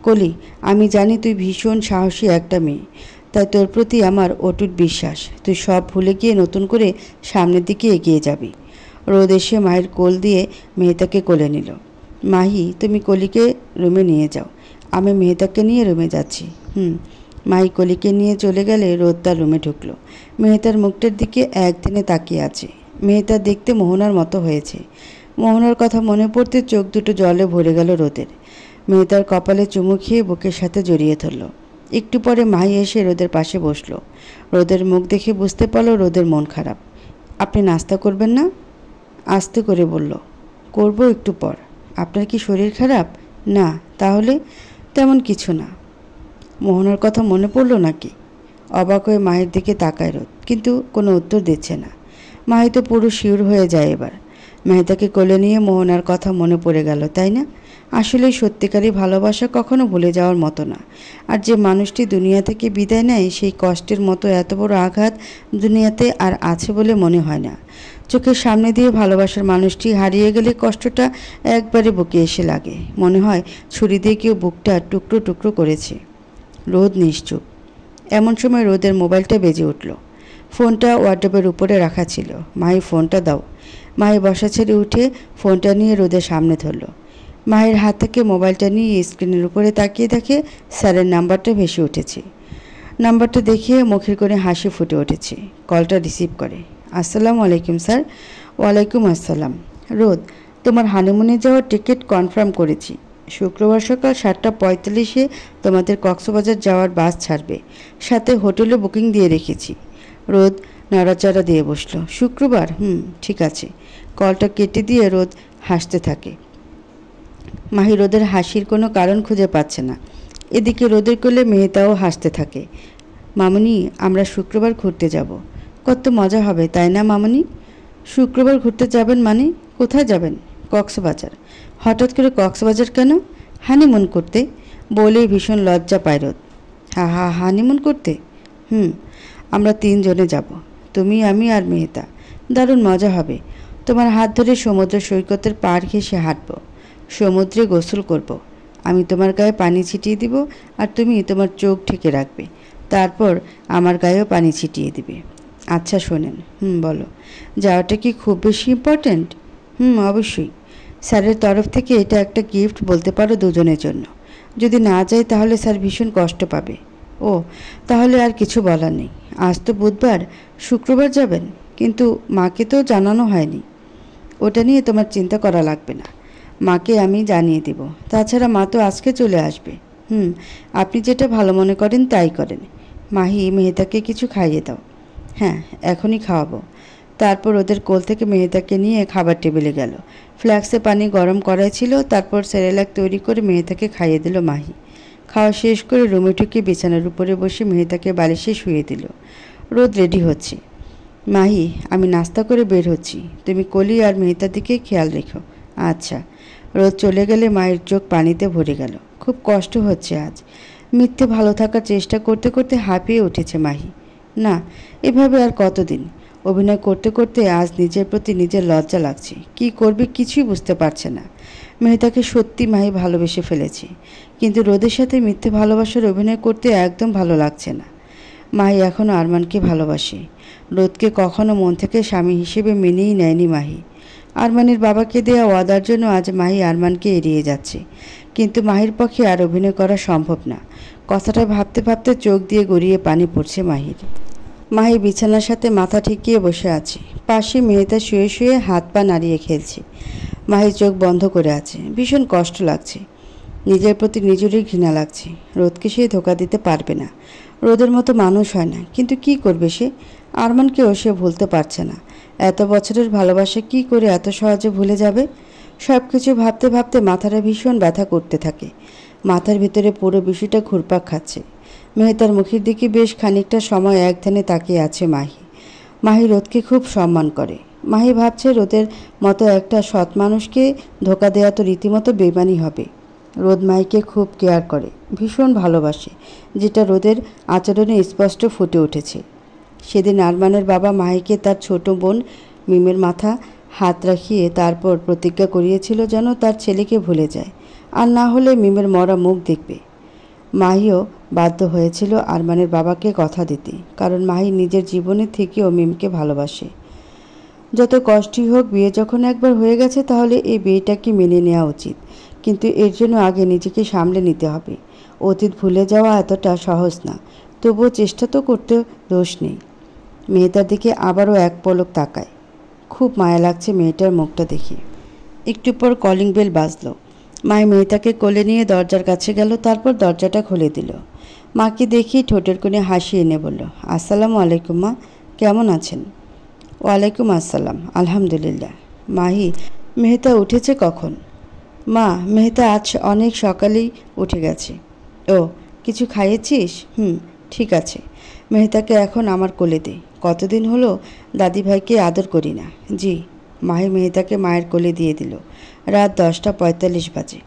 কলি আমি জানি তুই ভীষণ সাহসী একটা মেয়ে তাই তোর প্রতি আমার অটুট বিশ্বাস তুই সব ভুলে গিয়ে নতুন করে সামনের দিকে এগিয়ে যাবি রোদ এসে মায়ের কোল দিয়ে মেহতাকে কোলে নিল মাহি তুমি কলিকে রুমে নিয়ে যাও আমি মেহতাকে নিয়ে রুমে যাচ্ছি হুম মাই কলিকে নিয়ে চলে গেলে রোদ্দা রুমে ঢুকলো মেহতার মুখটার দিকে একদিনে তাকিয়ে আছে মেহতা দেখতে মোহনার মতো হয়েছে মোহনার কথা মনে পড়তে চোখ দুটো জলে ভরে গেল রোদের মেহতার কপালে চুমু খেয়ে বুকের সাথে জড়িয়ে ধরল একটু পরে মাই এসে রোদের পাশে বসলো রোদের মুখ দেখে বুঝতে পারলো রোদের মন খারাপ আপনি নাস্তা করবেন না আস্তে করে বলল করব একটু পর আপনার কি শরীর খারাপ না তাহলে তেমন কিছু না মোহনার কথা মনে পড়ল নাকি অবাক হয়ে মায়ের দিকে তাকায় রোদ কিন্তু কোনো উত্তর দিচ্ছে না মাহি তো পুরো শিউর হয়ে যায় এবার মেহতাকে কোলে নিয়ে মোহনার কথা মনে পড়ে গেল তাই না আসলে সত্যিকারই ভালোবাসা কখনো ভুলে যাওয়ার মতো না আর যে মানুষটি দুনিয়া থেকে বিদায় নেয় সেই কষ্টের মতো এত বড় আঘাত দুনিয়াতে আর আছে বলে মনে হয় না চোখের সামনে দিয়ে ভালোবাসার মানুষটি হারিয়ে গেলে কষ্টটা একবারে বুকে এসে লাগে মনে হয় ছুরি দিয়ে কেউ বুকটা টুকরো টুকরো করেছে রোদ নিশ্চুপ এমন সময় রোদের মোবাইলটা বেজে উঠল ফোনটা ওয়ার্ডেবের উপরে রাখা ছিল মাহি ফোনটা দাও মাহি বসা ছেড়ে উঠে ফোনটা নিয়ে রোদের সামনে ধরল মায়ের হাত থেকে মোবাইলটা নিয়ে স্ক্রিনের উপরে তাকিয়ে দেখে স্যারের নাম্বারটা ভেসে উঠেছে নাম্বারটা দেখিয়ে মুখের করে হাসি ফুটে উঠেছে কলটা রিসিভ করে আসসালাম আলাইকুম স্যার ওয়ালাইকুম আসসালাম রোদ তোমার হানিমুনে যাওয়ার টিকিট কনফার্ম করেছি শুক্রবার সকাল সাতটা পঁয়তাল্লিশে তোমাদের কক্সবাজার যাওয়ার বাস ছাড়বে সাথে হোটেলও বুকিং দিয়ে রেখেছি রোদ নাড়াচাড়া দিয়ে বসলো শুক্রবার হুম ঠিক আছে কলটা কেটে দিয়ে রোদ হাসতে থাকে মাহি রোদের হাসির কোনো কারণ খুঁজে পাচ্ছে না এদিকে রোদের কোলে মেহতাও হাসতে থাকে মামনি আমরা শুক্রবার ঘুরতে যাব কত মজা হবে তাই না মামনি শুক্রবার ঘুরতে যাবেন মানে কোথায় যাবেন কক্সবাজার হঠাৎ করে কক্সবাজার কেন হানিমুন করতে বলেই ভীষণ লজ্জা রোদ হা হা হানিমুন করতে হুম আমরা তিনজনে যাব তুমি আমি আর মেহতা দারুণ মজা হবে তোমার হাত ধরে সমুদ্র সৈকতের পার ঘেসে হাঁটব সমুদ্রে গোসল করব। আমি তোমার গায়ে পানি ছিটিয়ে দিব আর তুমি তোমার চোখ ঢেকে রাখবে তারপর আমার গায়েও পানি ছিটিয়ে দিবে আচ্ছা শোনেন হুম বলো যাওয়াটা কি খুব বেশি ইম্পর্ট্যান্ট হুম অবশ্যই স্যারের তরফ থেকে এটা একটা গিফট বলতে পারো দুজনের জন্য যদি না যায় তাহলে স্যার ভীষণ কষ্ট পাবে ও তাহলে আর কিছু বলার নেই আজ তো বুধবার শুক্রবার যাবেন কিন্তু মাকে তো জানানো হয়নি ওটা নিয়ে তোমার চিন্তা করা লাগবে না মাকে আমি জানিয়ে দেব তাছাড়া মা তো আজকে চলে আসবে হুম আপনি যেটা ভালো মনে করেন তাই করেন মাহি মেহেতাকে কিছু খাইয়ে দাও হ্যাঁ এখনই খাওয়াবো তারপর ওদের কোল থেকে মেহেতাকে নিয়ে খাবার টেবিলে গেল ফ্ল্যাক্সে পানি গরম করা ছিল তারপর সেরেলাক তৈরি করে মেহেতাকে খাইয়ে দিল মাহি খাওয়া শেষ করে রুমে ঢুকে বিছানার উপরে বসে মেহেতাকে বালিশে শুয়ে দিল রোদ রেডি হচ্ছে মাহি আমি নাস্তা করে বের হচ্ছি তুমি কলি আর মেহতার দিকে খেয়াল রেখো আচ্ছা রোদ চলে গেলে মায়ের চোখ পানিতে ভরে গেল খুব কষ্ট হচ্ছে আজ মিথ্যে ভালো থাকার চেষ্টা করতে করতে হাঁপিয়ে উঠেছে মাহি না এভাবে আর কতদিন অভিনয় করতে করতে আজ নিজের প্রতি নিজের লজ্জা লাগছে কি করবে কিছুই বুঝতে পারছে না মেহতাকে সত্যি মাহি ভালোবেসে ফেলেছে কিন্তু রোদের সাথে মিথ্যে ভালোবাসার অভিনয় করতে একদম ভালো লাগছে না মাহি এখনও আরমানকে ভালোবাসে রোদকে কখনো মন থেকে স্বামী হিসেবে মেনেই নেয়নি মাহি আরমানের বাবাকে দেয়া ওয়াদার জন্য আজ মাহি আরমানকে এড়িয়ে যাচ্ছে কিন্তু মাহির পক্ষে আর অভিনয় করা সম্ভব না কথাটা ভাবতে ভাবতে চোখ দিয়ে গড়িয়ে পানি পড়ছে মাহির মাহি বিছানার সাথে মাথা ঠেকিয়ে বসে আছে পাশে মেহতা শুয়ে শুয়ে হাত পা নাড়িয়ে খেলছে মাহি চোখ বন্ধ করে আছে ভীষণ কষ্ট লাগছে নিজের প্রতি নিজেরই ঘৃণা লাগছে রোদকে সে ধোকা দিতে পারবে না রোদের মতো মানুষ হয় না কিন্তু কি করবে সে আরমানকেও সে ভুলতে পারছে না এত বছরের ভালোবাসা কি করে এত সহজে ভুলে যাবে সব কিছু ভাবতে ভাবতে মাথাটা ভীষণ ব্যথা করতে থাকে মাথার ভিতরে পুরো বিষয়টা ঘুরপাক খাচ্ছে মেহতার মুখের দিকে বেশ খানিকটা সময় এক ধ্যানে তাকিয়ে আছে মাহি মাহি রোদকে খুব সম্মান করে মাহি ভাবছে রোদের মতো একটা সৎ মানুষকে ধোকা দেওয়া তো রীতিমতো বেমানি হবে রোদ মাহিকে খুব কেয়ার করে ভীষণ ভালোবাসে যেটা রোদের আচরণে স্পষ্ট ফুটে উঠেছে সেদিন আরমানের বাবা মাহিকে তার ছোট বোন মিমের মাথা হাত রাখিয়ে তারপর প্রতিজ্ঞা করিয়েছিল যেন তার ছেলেকে ভুলে যায় আর না হলে মিমের মরা মুখ দেখবে মাহিও বাধ্য হয়েছিল আরমানের বাবাকে কথা দিতে কারণ মাহি নিজের জীবনের থেকেও মিমকে ভালোবাসে যত কষ্টই হোক বিয়ে যখন একবার হয়ে গেছে তাহলে এই বিয়েটাকে মেনে নেওয়া উচিত কিন্তু এর জন্য আগে নিজেকে সামলে নিতে হবে অতীত ভুলে যাওয়া এতটা সহজ না তবুও চেষ্টা তো করতে দোষ নেই মেয়েটার দিকে আবারও এক পলক তাকায় খুব মায়া লাগছে মেয়েটার মুখটা দেখে একটু পর কলিং বেল বাজলো মাই মেয়েটাকে কোলে নিয়ে দরজার কাছে গেল তারপর দরজাটা খুলে দিল মাকে দেখি ঠোঁটের কোণে হাসি এনে বলল আসসালামু আলাইকুম মা কেমন আছেন ওয়ালাইকুম আসসালাম আলহামদুলিল্লাহ মাহি মেহতা উঠেছে কখন মা মেহতা আজ অনেক সকালেই উঠে গেছে ও কিছু খাইয়েছিস হুম ঠিক আছে মেহতাকে এখন আমার কোলে দে কতদিন হলো দাদিভাইকে আদর করি না জি মাহি মেহতাকে মায়ের কোলে দিয়ে দিল রাত দশটা পঁয়তাল্লিশ বাজে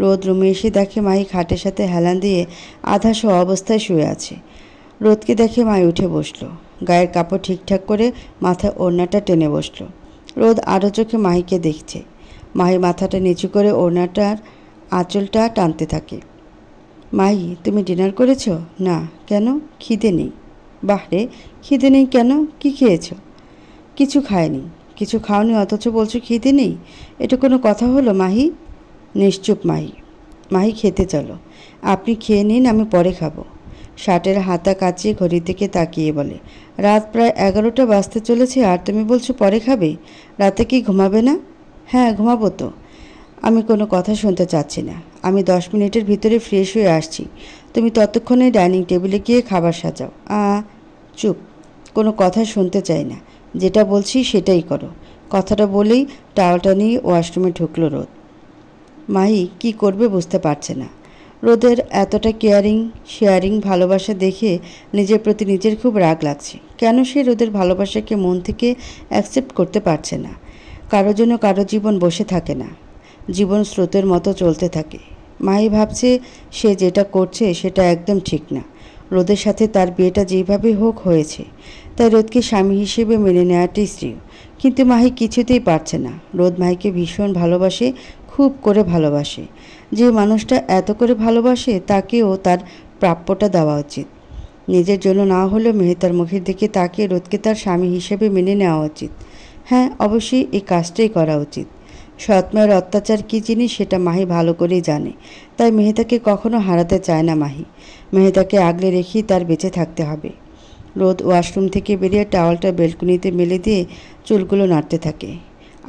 রোদ রুমে এসে দেখে মাই খাটের সাথে হেলান দিয়ে আধা শো অবস্থায় শুয়ে আছে রোদকে দেখে মাই উঠে বসলো গায়ের কাপড় ঠিকঠাক করে মাথায় ওড়নাটা টেনে বসলো রোদ আরও চোখে মাহিকে দেখছে মাহি মাথাটা নিচু করে ওড়নাটার আঁচলটা টানতে থাকে মাহি তুমি ডিনার করেছ না কেন খিদে নেই বাহরে খিদে নেই কেন কি খেয়েছ কিছু খায়নি কিছু খাওনি অথচ বলছো খিদে নেই এটা কোনো কথা হলো মাহি নিশ্চুপ মাহি মাহি খেতে চলো আপনি খেয়ে নিন আমি পরে খাবো শার্টের হাতা কাচিয়ে ঘড়ি থেকে তাকিয়ে বলে রাত প্রায় এগারোটা বাজতে চলেছে আর তুমি বলছো পরে খাবে রাতে কি ঘুমাবে না হ্যাঁ ঘুমাবো তো আমি কোনো কথা শুনতে চাচ্ছি না আমি দশ মিনিটের ভিতরে ফ্রেশ হয়ে আসছি তুমি ততক্ষণে ডাইনিং টেবিলে গিয়ে খাবার সাজাও আ চুপ কোনো কথা শুনতে চাই না যেটা বলছি সেটাই করো কথাটা বলেই টাওয়ালটা নিয়ে ওয়াশরুমে ঢুকলো রোদ মাহি কি করবে বুঝতে পারছে না রোদের এতটা কেয়ারিং শেয়ারিং ভালোবাসা দেখে নিজের প্রতি নিজের খুব রাগ লাগছে কেন সে রোদের ভালোবাসাকে মন থেকে অ্যাকসেপ্ট করতে পারছে না কারো জন্য কারো জীবন বসে থাকে না জীবন স্রোতের মতো চলতে থাকে মাহি ভাবছে সে যেটা করছে সেটা একদম ঠিক না রোদের সাথে তার বিয়েটা যেভাবে হোক হয়েছে তাই রোদকে স্বামী হিসেবে মেনে নেওয়াটি স্ত্রী কিন্তু মাহি কিছুতেই পারছে না রোদ মাহিকে ভীষণ ভালোবাসে খুব করে ভালোবাসে যে মানুষটা এত করে ভালোবাসে তাকেও তার প্রাপ্যটা দেওয়া উচিত নিজের জন্য না হলেও মেহতার মুখের দিকে তাকে রোদকে তার স্বামী হিসেবে মেনে নেওয়া উচিত হ্যাঁ অবশ্যই এই কাজটাই করা উচিত সৎমায়ের অত্যাচার কী জিনিস সেটা মাহি ভালো করেই জানে তাই মেহতাকে কখনো হারাতে চায় না মাহি মেহতাকে আগলে রেখেই তার বেঁচে থাকতে হবে রোদ ওয়াশরুম থেকে বেরিয়ে টাওয়ালটা বেলকুনিতে মেলে দিয়ে চুলগুলো নাড়তে থাকে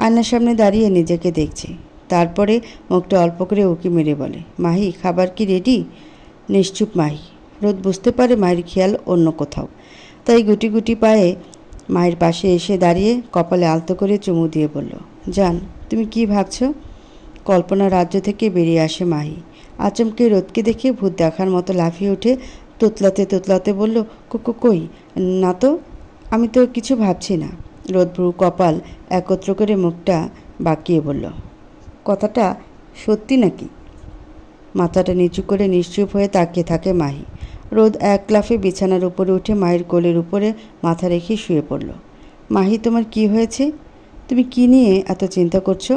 আয়নার সামনে দাঁড়িয়ে নিজেকে দেখছে তারপরে মুখটা অল্প করে উঁকি মেরে বলে মাহি খাবার কি রেডি নিশ্চুপ মাহি রোদ বুঝতে পারে মায়ের খেয়াল অন্য কোথাও তাই গুটি গুটি পায়ে মায়ের পাশে এসে দাঁড়িয়ে কপালে আলতো করে চুমু দিয়ে বলল যান তুমি কি ভাবছ কল্পনা রাজ্য থেকে বেরিয়ে আসে মাহি আচমকে রোদকে দেখে ভূত দেখার মতো লাফিয়ে উঠে তোতলাতে তোতলাতে বলল কই না তো আমি তো কিছু ভাবছি না রোদভ্রু কপাল একত্র করে মুখটা বাঁকিয়ে বলল কথাটা সত্যি নাকি মাথাটা নিচু করে নিশ্চুপ হয়ে তাকিয়ে থাকে মাহি রোদ এক লাফে বিছানার উপরে উঠে মায়ের কোলের উপরে মাথা রেখে শুয়ে পড়ল মাহি তোমার কি হয়েছে তুমি কি নিয়ে এত চিন্তা করছো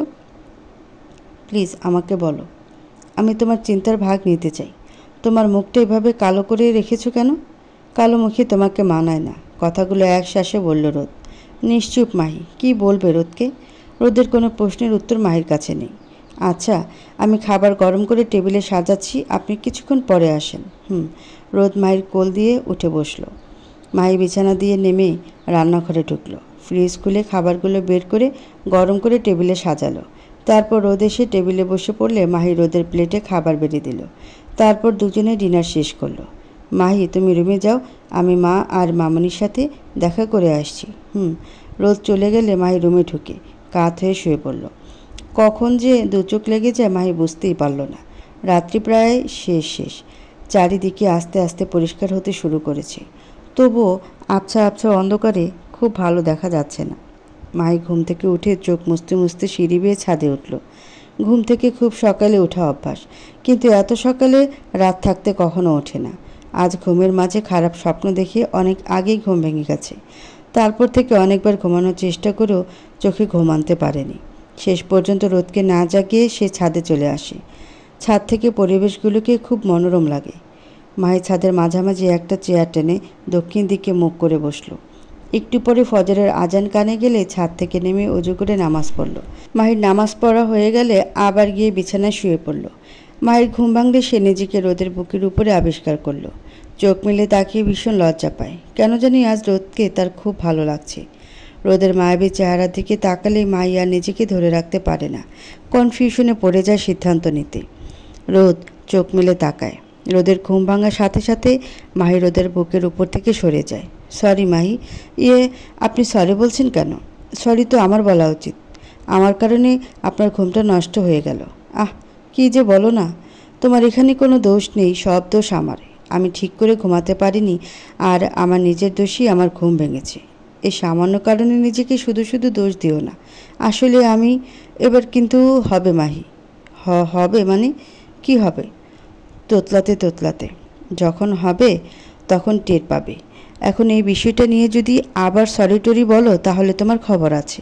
প্লিজ আমাকে বলো আমি তোমার চিন্তার ভাগ নিতে চাই তোমার মুখটা এভাবে কালো করে রেখেছো কেন কালো মুখে তোমাকে মানায় না কথাগুলো এক শ্বাসে বলল রোদ নিশ্চুপ মাহি কি বলবে রোদকে রোদের কোনো প্রশ্নের উত্তর মাহির কাছে নেই আচ্ছা আমি খাবার গরম করে টেবিলে সাজাচ্ছি আপনি কিছুক্ষণ পরে আসেন হুম রোদ মায়ের কোল দিয়ে উঠে বসলো মাহি বিছানা দিয়ে নেমে রান্নাঘরে ঢুকলো ফ্রিজ খুলে খাবারগুলো বের করে গরম করে টেবিলে সাজালো তারপর রোদ এসে টেবিলে বসে পড়লে মাহি রোদের প্লেটে খাবার বেরিয়ে দিল তারপর দুজনে ডিনার শেষ করলো মাহি তুমি রুমে যাও আমি মা আর মামনির সাথে দেখা করে আসছি হুম রোদ চলে গেলে মাহি রুমে ঢুকে কাত হয়ে শুয়ে পড়ল কখন যে দুচোখ লেগে যায় মাহি বুঝতেই পারল না রাত্রি প্রায় শেষ শেষ চারিদিকে আস্তে আস্তে পরিষ্কার হতে শুরু করেছে তবুও আবছা আবছা অন্ধকারে খুব ভালো দেখা যাচ্ছে না মাহি ঘুম থেকে উঠে চোখ মুছতে মুছতে সিঁড়ি বেয়ে ছাদে উঠল ঘুম থেকে খুব সকালে ওঠা অভ্যাস কিন্তু এত সকালে রাত থাকতে কখনো ওঠে না আজ ঘুমের মাঝে খারাপ স্বপ্ন দেখে অনেক আগেই ঘুম ভেঙে গেছে তারপর থেকে অনেকবার ঘুমানোর চেষ্টা করেও চোখে ঘুমানতে পারেনি শেষ পর্যন্ত রোদকে না জাগিয়ে সে ছাদে চলে আসে ছাদ থেকে পরিবেশগুলোকে খুব মনোরম লাগে মায়ের ছাদের মাঝামাঝি একটা চেয়ার টেনে দক্ষিণ দিকে মুখ করে বসলো একটু পরে ফজরের আজান কানে গেলে ছাদ থেকে নেমে অজু করে নামাজ পড়ল মাহির নামাজ পড়া হয়ে গেলে আবার গিয়ে বিছানায় শুয়ে পড়ল মাহির ঘুম ভাঙলে সে নিজেকে রোদের বুকের উপরে আবিষ্কার করলো চোখ মেলে তাকিয়ে ভীষণ লজ্জা পায় কেন জানি আজ রোদকে তার খুব ভালো লাগছে রোদের মায়াবী চেহারার দিকে তাকালে মাইয়া নিজেকে ধরে রাখতে পারে না কনফিউশনে পড়ে যায় সিদ্ধান্ত নিতে রোদ চোখ মেলে তাকায় রোদের ঘুম ভাঙার সাথে সাথে মাহি রোদের বুকের উপর থেকে সরে যায় সরি মাহি ইয়ে আপনি সরি বলছেন কেন সরি তো আমার বলা উচিত আমার কারণে আপনার ঘুমটা নষ্ট হয়ে গেল আহ কি যে বলো না তোমার এখানে কোনো দোষ নেই সব দোষ আমার আমি ঠিক করে ঘুমাতে পারিনি আর আমার নিজের দোষই আমার ঘুম ভেঙেছে এই সামান্য কারণে নিজেকে শুধু শুধু দোষ দিও না আসলে আমি এবার কিন্তু হবে মাহি হ হবে মানে কি হবে তোতলাতে তোতলাতে যখন হবে তখন টের পাবে এখন এই বিষয়টা নিয়ে যদি আবার সলিটরি বলো তাহলে তোমার খবর আছে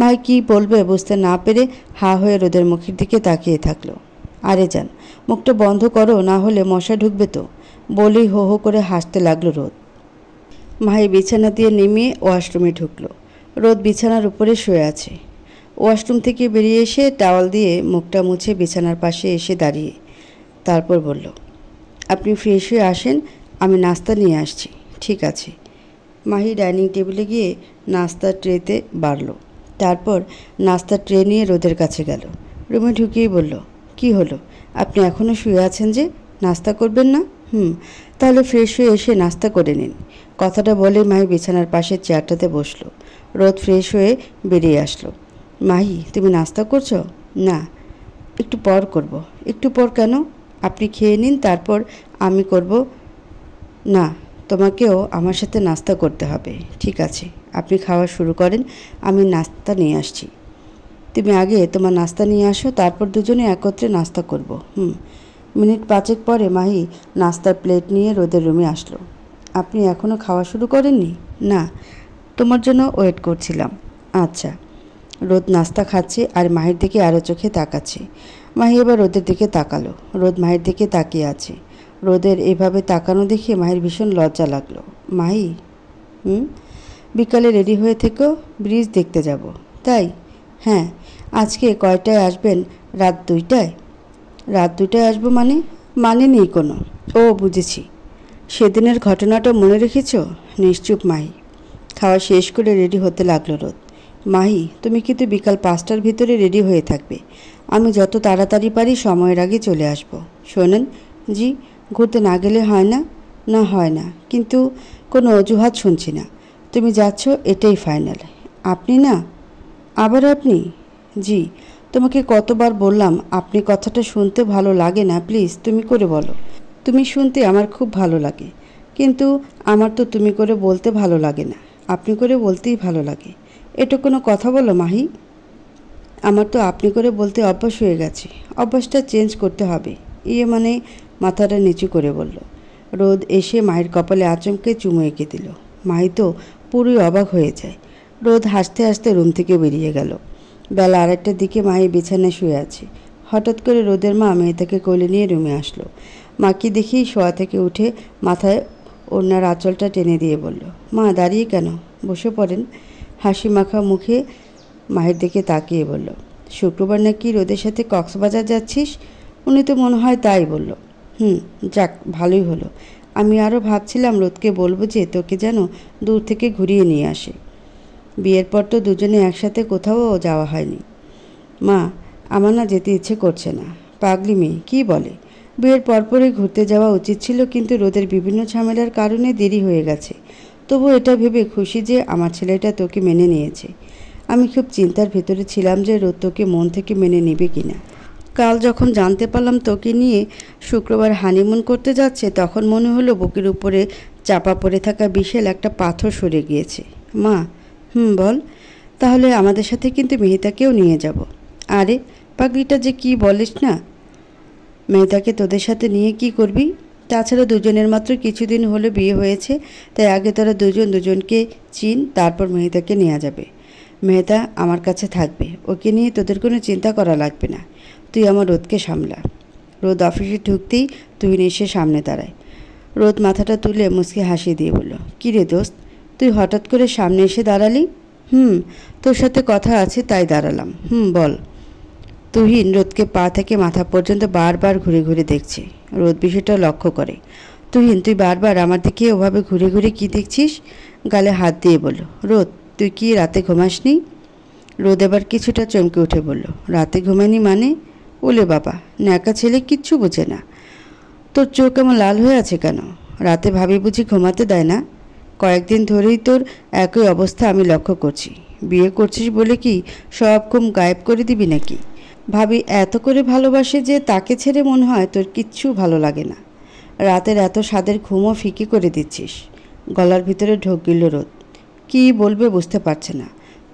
মা কি বলবে বুঝতে না পেরে হা হয়ে রোদের মুখের দিকে তাকিয়ে থাকলো আরে যান মুখটা বন্ধ করো না হলে মশা ঢুকবে তো বলেই হো হো করে হাসতে লাগলো রোদ মাহি বিছানা দিয়ে নেমে ওয়াশরুমে ঢুকলো রোদ বিছানার উপরে শুয়ে আছে ওয়াশরুম থেকে বেরিয়ে এসে টাওয়াল দিয়ে মুখটা মুছে বিছানার পাশে এসে দাঁড়িয়ে তারপর বলল আপনি ফ্রেশ হয়ে আসেন আমি নাস্তা নিয়ে আসছি ঠিক আছে মাহি ডাইনিং টেবিলে গিয়ে নাস্তার ট্রেতে বাড়ল তারপর নাস্তার ট্রে নিয়ে রোদের কাছে গেল রুমে ঢুকিয়ে বলল কি হলো আপনি এখনও শুয়ে আছেন যে নাস্তা করবেন না হুম তাহলে ফ্রেশ হয়ে এসে নাস্তা করে নিন কথাটা বলে মাহি বিছানার পাশের চেয়ারটাতে বসলো রোদ ফ্রেশ হয়ে বেরিয়ে আসলো মাহি তুমি নাস্তা করছো না একটু পর করব। একটু পর কেন আপনি খেয়ে নিন তারপর আমি করব না তোমাকেও আমার সাথে নাস্তা করতে হবে ঠিক আছে আপনি খাওয়া শুরু করেন আমি নাস্তা নিয়ে আসছি তুমি আগে তোমার নাস্তা নিয়ে আসো তারপর দুজনে একত্রে নাস্তা করব হুম মিনিট পাঁচেক পরে মাহি নাস্তার প্লেট নিয়ে রোদের রুমে আসলো আপনি এখনও খাওয়া শুরু করেননি না তোমার জন্য ওয়েট করছিলাম আচ্ছা রোদ নাস্তা খাচ্ছে আর মাহির দিকে আরও চোখে তাকাচ্ছে মাহি এবার রোদের দিকে তাকালো রোদ মাহির দিকে তাকিয়ে আছে রোদের এভাবে তাকানো দেখে মাহির ভীষণ লজ্জা লাগলো মাহি হুম বিকালে রেডি হয়ে থেকেও ব্রিজ দেখতে যাব তাই হ্যাঁ আজকে কয়টায় আসবেন রাত দুইটায় রাত দুইটায় আসবো মানে মানে নেই কোনো ও বুঝেছি সেদিনের ঘটনাটা মনে রেখেছ নিশ্চুপ মাহি খাওয়া শেষ করে রেডি হতে লাগলো রোদ মাহি তুমি কিন্তু বিকাল পাঁচটার ভিতরে রেডি হয়ে থাকবে আমি যত তাড়াতাড়ি পারি সময়ের আগে চলে আসব শোনেন জি ঘুরতে না গেলে হয় না না হয় না কিন্তু কোনো অজুহাত শুনছি না তুমি যাচ্ছ এটাই ফাইনাল আপনি না আবার আপনি জি তোমাকে কতবার বললাম আপনি কথাটা শুনতে ভালো লাগে না প্লিজ তুমি করে বলো তুমি শুনতে আমার খুব ভালো লাগে কিন্তু আমার তো তুমি করে বলতে ভালো লাগে না আপনি করে বলতেই ভালো লাগে এটা কোনো কথা বলো মাহি আমার তো আপনি করে বলতে অভ্যাস হয়ে গেছে অভ্যাসটা চেঞ্জ করতে হবে ইয়ে মানে মাথাটা নিচু করে বলল রোদ এসে মায়ের কপালে আচমকে চুমু এঁকে দিল মাই তো পুরোই অবাক হয়ে যায় রোদ হাসতে হাসতে রুম থেকে বেরিয়ে গেল বেলা আড়াইটার দিকে মায়ের বিছানায় শুয়ে আছে হঠাৎ করে রোদের মা মেয়েটাকে কোলে নিয়ে রুমে আসলো মাকে দেখেই শোয়া থেকে উঠে মাথায় ওনার আঁচলটা টেনে দিয়ে বলল মা দাঁড়িয়ে কেন বসে পড়েন হাসি মাখা মুখে মায়ের দিকে তাকিয়ে বলল শুক্রবার নাকি রোদের সাথে কক্সবাজার যাচ্ছিস উনি তো মনে হয় তাই বললো হুম যাক ভালোই হলো আমি আরও ভাবছিলাম রোদকে বলবো যে তোকে যেন দূর থেকে ঘুরিয়ে নিয়ে আসে বিয়ের পর তো দুজনে একসাথে কোথাও যাওয়া হয়নি মা আমার না যেতে ইচ্ছে করছে না পাগলি মেয়ে কী বলে বিয়ের পরপরই ঘুরতে যাওয়া উচিত ছিল কিন্তু রোদের বিভিন্ন ঝামেলার কারণে দেরি হয়ে গেছে তবু এটা ভেবে খুশি যে আমার ছেলেটা তোকে মেনে নিয়েছে আমি খুব চিন্তার ভেতরে ছিলাম যে রোদ তোকে মন থেকে মেনে নেবে কিনা কাল যখন জানতে পারলাম তোকে নিয়ে শুক্রবার হানিমুন করতে যাচ্ছে তখন মনে হলো বুকের উপরে চাপা পড়ে থাকা বিশাল একটা পাথর সরে গিয়েছে মা হুম বল তাহলে আমাদের সাথে কিন্তু মেহিতাকেও নিয়ে যাব আরে পাগলিটা যে কি বলিস না মেহিতাকে তোদের সাথে নিয়ে কি করবি তাছাড়া দুজনের মাত্র কিছুদিন হলে বিয়ে হয়েছে তাই আগে তারা দুজন দুজনকে চিন তারপর মেহিতাকে নেওয়া যাবে মেহতা আমার কাছে থাকবে ওকে নিয়ে তোদের কোনো চিন্তা করা লাগবে না তুই আমার রোদকে সামলা রোদ অফিসে ঢুকতেই তুই এসে সামনে দাঁড়ায় রোদ মাথাটা তুলে মুসকে হাসি দিয়ে বলল কী রে দোস্ত তুই হঠাৎ করে সামনে এসে দাঁড়ালি হুম তোর সাথে কথা আছে তাই দাঁড়ালাম হুম বল তুহিন রোদকে পা থেকে মাথা পর্যন্ত বারবার ঘুরে ঘুরে দেখছে রোদ বিষয়টা লক্ষ্য করে তুহিন তুই বারবার আমার দিকে ওভাবে ঘুরে ঘুরে কি দেখছিস গালে হাত দিয়ে বলল রোদ তুই কি রাতে ঘুমাসনি রোদ এবার কিছুটা চমকে উঠে বলল রাতে ঘুমানি মানে ওলে বাবা ন্যাকা ছেলে কিচ্ছু বোঝে না তোর চোখ কেমন লাল হয়ে আছে কেন রাতে ভাবি বুঝি ঘুমাতে দেয় না কয়েকদিন ধরেই তোর একই অবস্থা আমি লক্ষ্য করছি বিয়ে করছিস বলে কি সব ঘুম গায়েব করে দিবি নাকি ভাবি এত করে ভালোবাসে যে তাকে ছেড়ে মনে হয় তোর কিচ্ছু ভালো লাগে না রাতের এত স্বাদের ঘুমও ফিকি করে দিচ্ছিস গলার ভিতরে ঢোক গিল রোদ কী বলবে বুঝতে পারছে না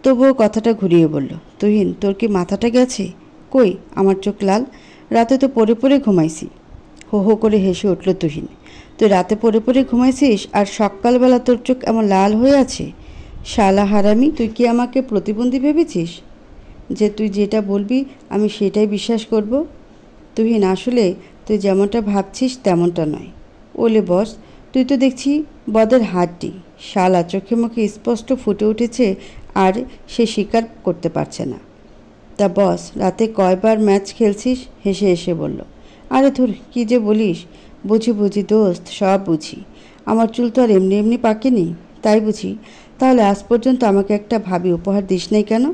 তবুও কথাটা ঘুরিয়ে বলল তুহিন তোর কি মাথাটা গেছে কই আমার চোখ লাল রাতে তো পরে পরে ঘুমাইছি হো হো করে হেসে উঠল তুহিন তুই রাতে পরে পরে ঘুমাইছিস আর সকালবেলা তোর চোখ এমন লাল হয়ে আছে শালা হারামি তুই কি আমাকে প্রতিবন্ধী ভেবেছিস যে তুই যেটা বলবি আমি সেটাই বিশ্বাস করব তুহিন আসলে তুই যেমনটা ভাবছিস তেমনটা নয় ওলে বস তুই তো দেখছি বদের হাড্ডি শালা চোখে মুখে স্পষ্ট ফুটে উঠেছে আর সে স্বীকার করতে পারছে না তা বস রাতে কয়বার ম্যাচ খেলছিস হেসে এসে বলল আরে ধুর কি যে বলিস বুঝি বুঝি দোস্ত সব বুঝি আমার চুল তো আর এমনি এমনি পাকেনি তাই বুঝি তাহলে আজ পর্যন্ত আমাকে একটা ভাবি উপহার দিস নাই কেন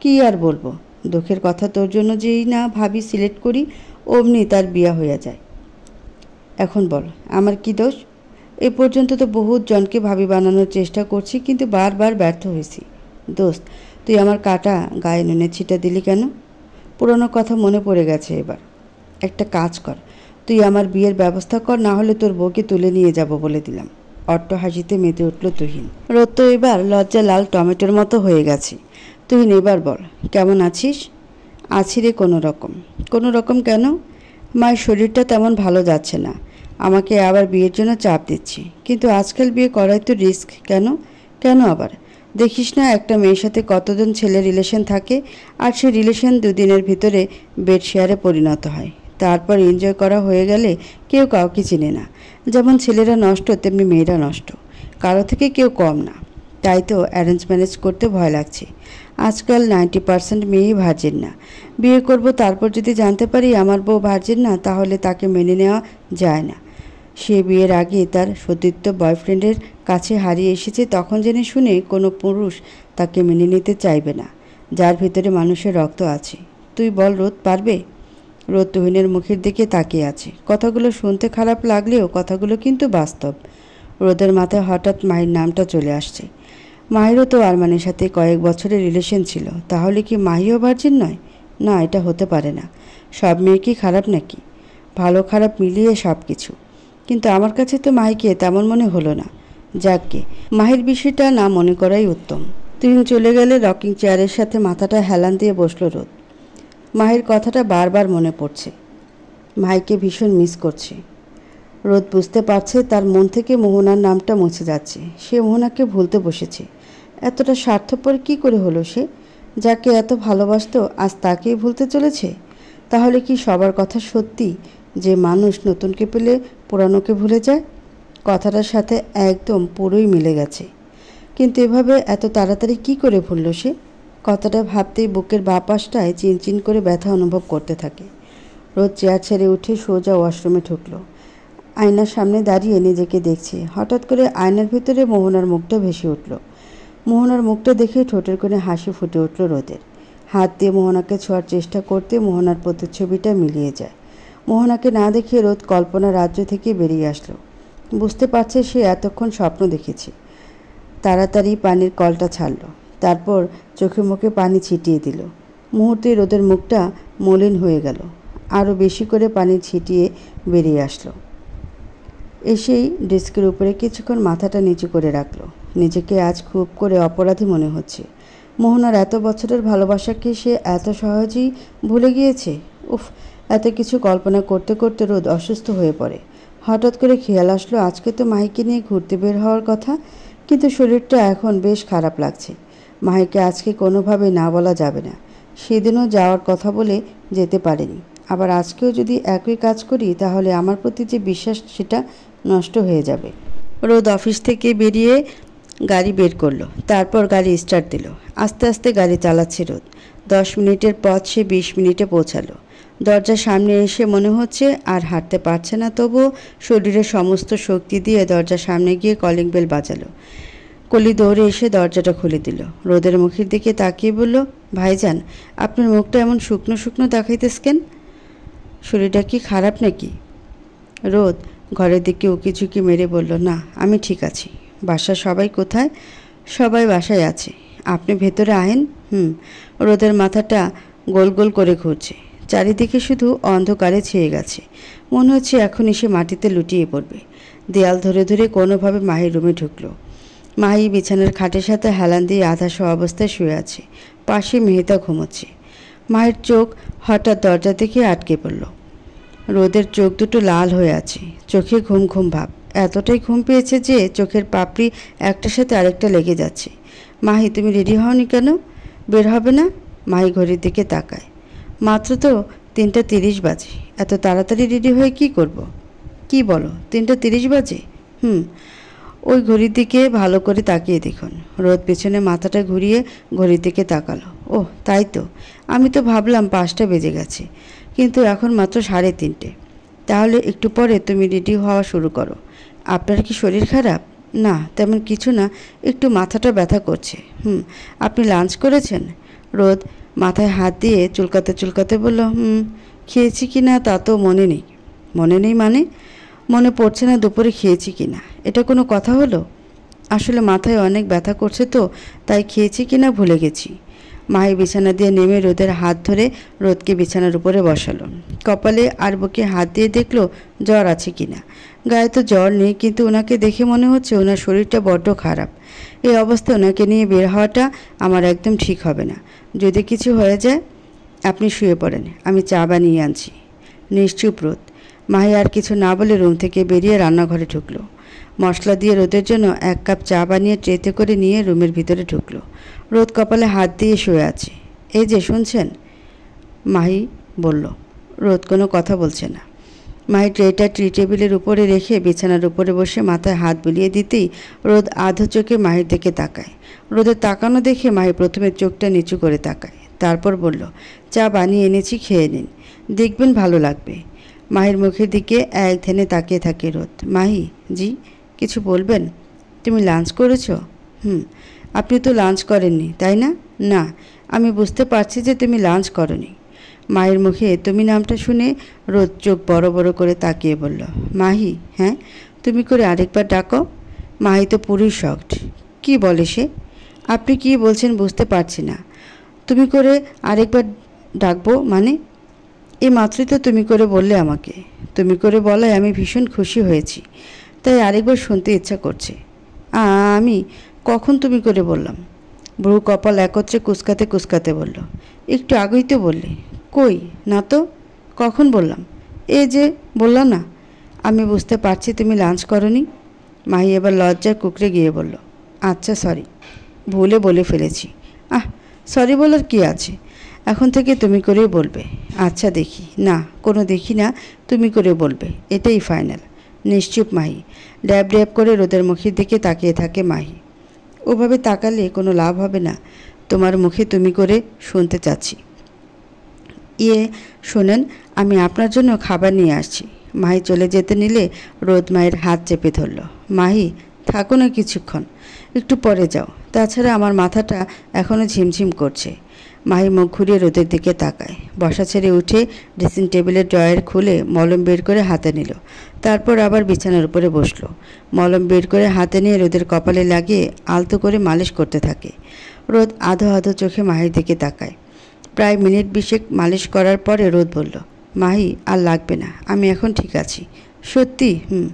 কি আর বলবো দুঃখের কথা তোর জন্য যেই না ভাবি সিলেক্ট করি অমনি তার বিয়া হইয়া যায় এখন বল আমার কি দোষ এ পর্যন্ত তো বহুত জনকে ভাবি বানানোর চেষ্টা করছি কিন্তু বারবার ব্যর্থ হয়েছি দোস্ত তুই আমার কাটা গায়ে নুনে ছিটা দিলি কেন পুরনো কথা মনে পড়ে গেছে এবার একটা কাজ কর তুই আমার বিয়ের ব্যবস্থা কর না হলে তোর বউকে তুলে নিয়ে যাব বলে দিলাম অট্ট হাসিতে মেতে উঠল তুহিন রোদ তো এবার লজ্জা লাল টমেটোর মতো হয়ে গেছে তুহিন এবার বল কেমন আছিস আছি রে কোনো রকম কোনো রকম কেন মায়ের শরীরটা তেমন ভালো যাচ্ছে না আমাকে আবার বিয়ের জন্য চাপ দিচ্ছি কিন্তু আজকাল বিয়ে করাই তো রিস্ক কেন কেন আবার দেখিস না একটা মেয়ের সাথে কতজন ছেলে রিলেশন থাকে আর সে রিলেশন দুদিনের ভিতরে বেড শেয়ারে পরিণত হয় তারপর এনজয় করা হয়ে গেলে কেউ কাউকে চিনে না যেমন ছেলেরা নষ্ট তেমনি মেয়েরা নষ্ট কারো থেকে কেউ কম না তাই তো অ্যারেঞ্জ ম্যানেজ করতে ভয় লাগছে আজকাল নাইনটি পার্সেন্ট মেয়েই ভার্জিন না বিয়ে করব তারপর যদি জানতে পারি আমার বউ ভার্জিন না তাহলে তাকে মেনে নেওয়া যায় না সে বিয়ের আগে তার সতীর্থ বয়ফ্রেন্ডের কাছে হারিয়ে এসেছে তখন জেনে শুনে কোনো পুরুষ তাকে মেনে নিতে চাইবে না যার ভিতরে মানুষের রক্ত আছে তুই বল রোদ পারবে রোদ তুহিনের মুখের দিকে তাকিয়ে আছে কথাগুলো শুনতে খারাপ লাগলেও কথাগুলো কিন্তু বাস্তব রোদের মাথায় হঠাৎ মায়ের নামটা চলে আসছে মাহিরও তো আরমানের সাথে কয়েক বছরের রিলেশন ছিল তাহলে কি মাহিও ভার্জিন নয় না এটা হতে পারে না সব মেয়ে কি খারাপ নাকি ভালো খারাপ মিলিয়ে সব কিছু কিন্তু আমার কাছে তো মাহিকে তেমন মনে হলো না যাকে মাহির বিষয়টা না মনে করাই উত্তম তুমি চলে গেলে রকিং চেয়ারের সাথে মাথাটা হেলান দিয়ে বসলো রোদ মাহির কথাটা বারবার মনে পড়ছে মাহিকে ভীষণ মিস করছে রোদ বুঝতে পারছে তার মন থেকে মোহনার নামটা মুছে যাচ্ছে সে মোহনাকে ভুলতে বসেছে এতটা স্বার্থপর কি করে হলো সে যাকে এত ভালোবাসত আজ তাকেই ভুলতে চলেছে তাহলে কি সবার কথা সত্যি যে মানুষ নতুনকে পেলে পুরানোকে ভুলে যায় কথাটার সাথে একদম পুরোই মিলে গেছে কিন্তু এভাবে এত তাড়াতাড়ি কি করে ভুলল সে কথাটা ভাবতেই বুকের বাপাসটায় চিনচিন করে ব্যথা অনুভব করতে থাকে রোজ চেয়ার ছেড়ে উঠে সোজা ওয়াশরুমে ঢুকলো আয়নার সামনে দাঁড়িয়ে নিজেকে দেখছে হঠাৎ করে আয়নার ভিতরে মোহনার মুখটা ভেসে উঠল মোহনার মুখটা দেখে ঠোঁটের কোণে হাসি ফুটে উঠল রোদের হাত দিয়ে মোহনাকে ছোঁয়ার চেষ্টা করতে মোহনার প্রতিচ্ছবিটা মিলিয়ে যায় মোহনাকে না দেখিয়ে রোদ কল্পনা রাজ্য থেকে বেরিয়ে আসলো বুঝতে পারছে সে এতক্ষণ স্বপ্ন দেখেছে তাড়াতাড়ি পানির কলটা ছাড়ল তারপর চোখে মুখে পানি ছিটিয়ে দিল মুহূর্তে রোদের মুখটা মলিন হয়ে গেল আরও বেশি করে পানি ছিটিয়ে বেরিয়ে আসলো এসেই ডেস্কের উপরে কিছুক্ষণ মাথাটা নিচু করে রাখলো নিজেকে আজ খুব করে অপরাধী মনে হচ্ছে মোহনার এত বছরের ভালোবাসাকে সে এত সহজেই ভুলে গিয়েছে উফ এত কিছু কল্পনা করতে করতে রোদ অসুস্থ হয়ে পড়ে হঠাৎ করে খেয়াল আসলো আজকে তো মাহিকে নিয়ে ঘুরতে বের হওয়ার কথা কিন্তু শরীরটা এখন বেশ খারাপ লাগছে মাহিকে আজকে কোনোভাবে না বলা যাবে না সেদিনও যাওয়ার কথা বলে যেতে পারেনি আবার আজকেও যদি একই কাজ করি তাহলে আমার প্রতি যে বিশ্বাস সেটা নষ্ট হয়ে যাবে রোদ অফিস থেকে বেরিয়ে গাড়ি বের করলো তারপর গাড়ি স্টার্ট দিল আস্তে আস্তে গাড়ি চালাচ্ছে রোদ দশ মিনিটের পথ সে বিশ মিনিটে পৌঁছালো দরজার সামনে এসে মনে হচ্ছে আর হাঁটতে পারছে না তবুও শরীরের সমস্ত শক্তি দিয়ে দরজার সামনে গিয়ে কলিং বেল বাজালো কলি দৌড়ে এসে দরজাটা খুলে দিল রোদের মুখের দিকে তাকিয়ে বলল ভাইজান আপনার মুখটা এমন শুকনো শুকনো দেখাইতেস কেন শরীরটা কি খারাপ নাকি রোদ ঘরের দিকে উকি ঝুঁকি মেরে বলল না আমি ঠিক আছি বাসার সবাই কোথায় সবাই বাসায় আছে আপনি ভেতরে আহেন হুম রোদের মাথাটা গোল গোল করে ঘুরছে চারিদিকে শুধু অন্ধকারে ছেয়ে গেছে মনে হচ্ছে এখন এসে মাটিতে লুটিয়ে পড়বে দেয়াল ধরে ধরে কোনোভাবে মাহির রুমে ঢুকলো মাহি বিছানার খাটের সাথে হেলান দিয়ে আধা শোয়া অবস্থায় শুয়ে আছে পাশে মেহেতা ঘুমোচ্ছে মায়ের চোখ হঠাৎ দরজা থেকে আটকে পড়ল রোদের চোখ দুটো লাল হয়ে আছে চোখে ঘুম ঘুম ভাব এতটাই ঘুম পেয়েছে যে চোখের পাপড়ি একটার সাথে আরেকটা লেগে যাচ্ছে মাহি তুমি রেডি হওনি কেন বের হবে না মাহি ঘড়ির দিকে তাকায় মাত্র তো তিনটা তিরিশ বাজে এত তাড়াতাড়ি রেডি হয়ে কি করব। কি বলো তিনটা তিরিশ বাজে হুম ওই ঘড়ির দিকে ভালো করে তাকিয়ে দেখুন রোদ পেছনে মাথাটা ঘুরিয়ে ঘড়ির দিকে তাকালো ও তাই তো আমি তো ভাবলাম পাঁচটা বেজে গেছে কিন্তু এখন মাত্র সাড়ে তিনটে তাহলে একটু পরে তুমি রেডি হওয়া শুরু করো আপনার কি শরীর খারাপ না তেমন কিছু না একটু মাথাটা ব্যথা করছে হুম আপনি লাঞ্চ করেছেন রোদ মাথায় হাত দিয়ে চুলকাতে চুলকাতে বলল হুম খেয়েছি কি না তা তো মনে নেই মনে নেই মানে মনে পড়ছে না দুপুরে খেয়েছি কি না এটা কোনো কথা হলো আসলে মাথায় অনেক ব্যথা করছে তো তাই খেয়েছি কি না ভুলে গেছি মায়ের বিছানা দিয়ে নেমে রোদের হাত ধরে রোদকে বিছানার উপরে বসালো কপালে আর বুকে হাত দিয়ে দেখলো জ্বর আছে কি না গায়ে তো জ্বর নেই কিন্তু ওনাকে দেখে মনে হচ্ছে ওনার শরীরটা বড্ড খারাপ এই অবস্থা ওনাকে নিয়ে বের হওয়াটা আমার একদম ঠিক হবে না যদি কিছু হয়ে যায় আপনি শুয়ে পড়েন আমি চা বানিয়ে আনছি নিশ্চুপ রোদ মাহি আর কিছু না বলে রুম থেকে বেরিয়ে রান্নাঘরে ঢুকলো মশলা দিয়ে রোদের জন্য এক কাপ চা বানিয়ে ট্রেতে করে নিয়ে রুমের ভিতরে ঢুকলো রোদ কপালে হাত দিয়ে শুয়ে আছে এই যে শুনছেন মাহি বলল রোদ কোনো কথা বলছে না মায়ের ট্রেটা ট্রি টেবিলের উপরে রেখে বিছানার উপরে বসে মাথায় হাত বুলিয়ে দিতেই রোদ আধো চোখে মায়ের দিকে তাকায় রোদের তাকানো দেখে মাহি প্রথমে চোখটা নিচু করে তাকায় তারপর বলল চা বানিয়ে এনেছি খেয়ে নিন দেখবেন ভালো লাগবে মাহির মুখের দিকে এক ধ্যানে তাকিয়ে থাকে রোদ মাহি জি কিছু বলবেন তুমি লাঞ্চ করেছ হুম আপনি তো লাঞ্চ করেননি তাই না না আমি বুঝতে পারছি যে তুমি লাঞ্চ করনি মায়ের মুখে তুমি নামটা শুনে রোদ চোখ বড় বড় করে তাকিয়ে বলল মাহি হ্যাঁ তুমি করে আরেকবার ডাকো মাহি তো পুরোই শখ কি বলে সে আপনি কি বলছেন বুঝতে পারছি না তুমি করে আরেকবার ডাকবো মানে এই মাত্রই তো তুমি করে বললে আমাকে তুমি করে বলায় আমি ভীষণ খুশি হয়েছি তাই আরেকবার শুনতে ইচ্ছা করছে আমি কখন তুমি করে বললাম ব্রু কপাল একত্রে কুসকাতে কুসকাতে বলল একটু আগেই তো বললে কই না তো কখন বললাম এ যে বললাম না আমি বুঝতে পারছি তুমি লাঞ্চ করনি মাহি এবার লজ্জায় কুকরে গিয়ে বলল আচ্ছা সরি ভুলে বলে ফেলেছি আহ সরি বলার কি আছে এখন থেকে তুমি করেই বলবে আচ্ছা দেখি না কোনো দেখি না তুমি করে বলবে এটাই ফাইনাল নিশ্চুপ মাহি ড্যাব ড্যাব করে রোদের মুখের দিকে তাকিয়ে থাকে মাহি ওভাবে তাকালে কোনো লাভ হবে না তোমার মুখে তুমি করে শুনতে চাচ্ছি ইয়ে শোনেন আমি আপনার জন্য খাবার নিয়ে আসছি মাহি চলে যেতে নিলে রোদ মায়ের হাত চেপে ধরল মাহি থাকো না কিছুক্ষণ একটু পরে যাও তাছাড়া আমার মাথাটা এখনও ঝিমঝিম করছে মাহি মুখ ঘুরিয়ে রোদের দিকে তাকায় বসা ছেড়ে উঠে ড্রেসিং টেবিলের ড্রয়ার খুলে মলম বের করে হাতে নিল তারপর আবার বিছানার উপরে বসলো মলম বের করে হাতে নিয়ে রোদের কপালে লাগিয়ে আলতো করে মালিশ করতে থাকে রোদ আধো আধো চোখে মাহির দিকে তাকায় প্রায় মিনিট বিশেক মালিশ করার পরে রোদ বলল মাহি আর লাগবে না আমি এখন ঠিক আছি সত্যি হুম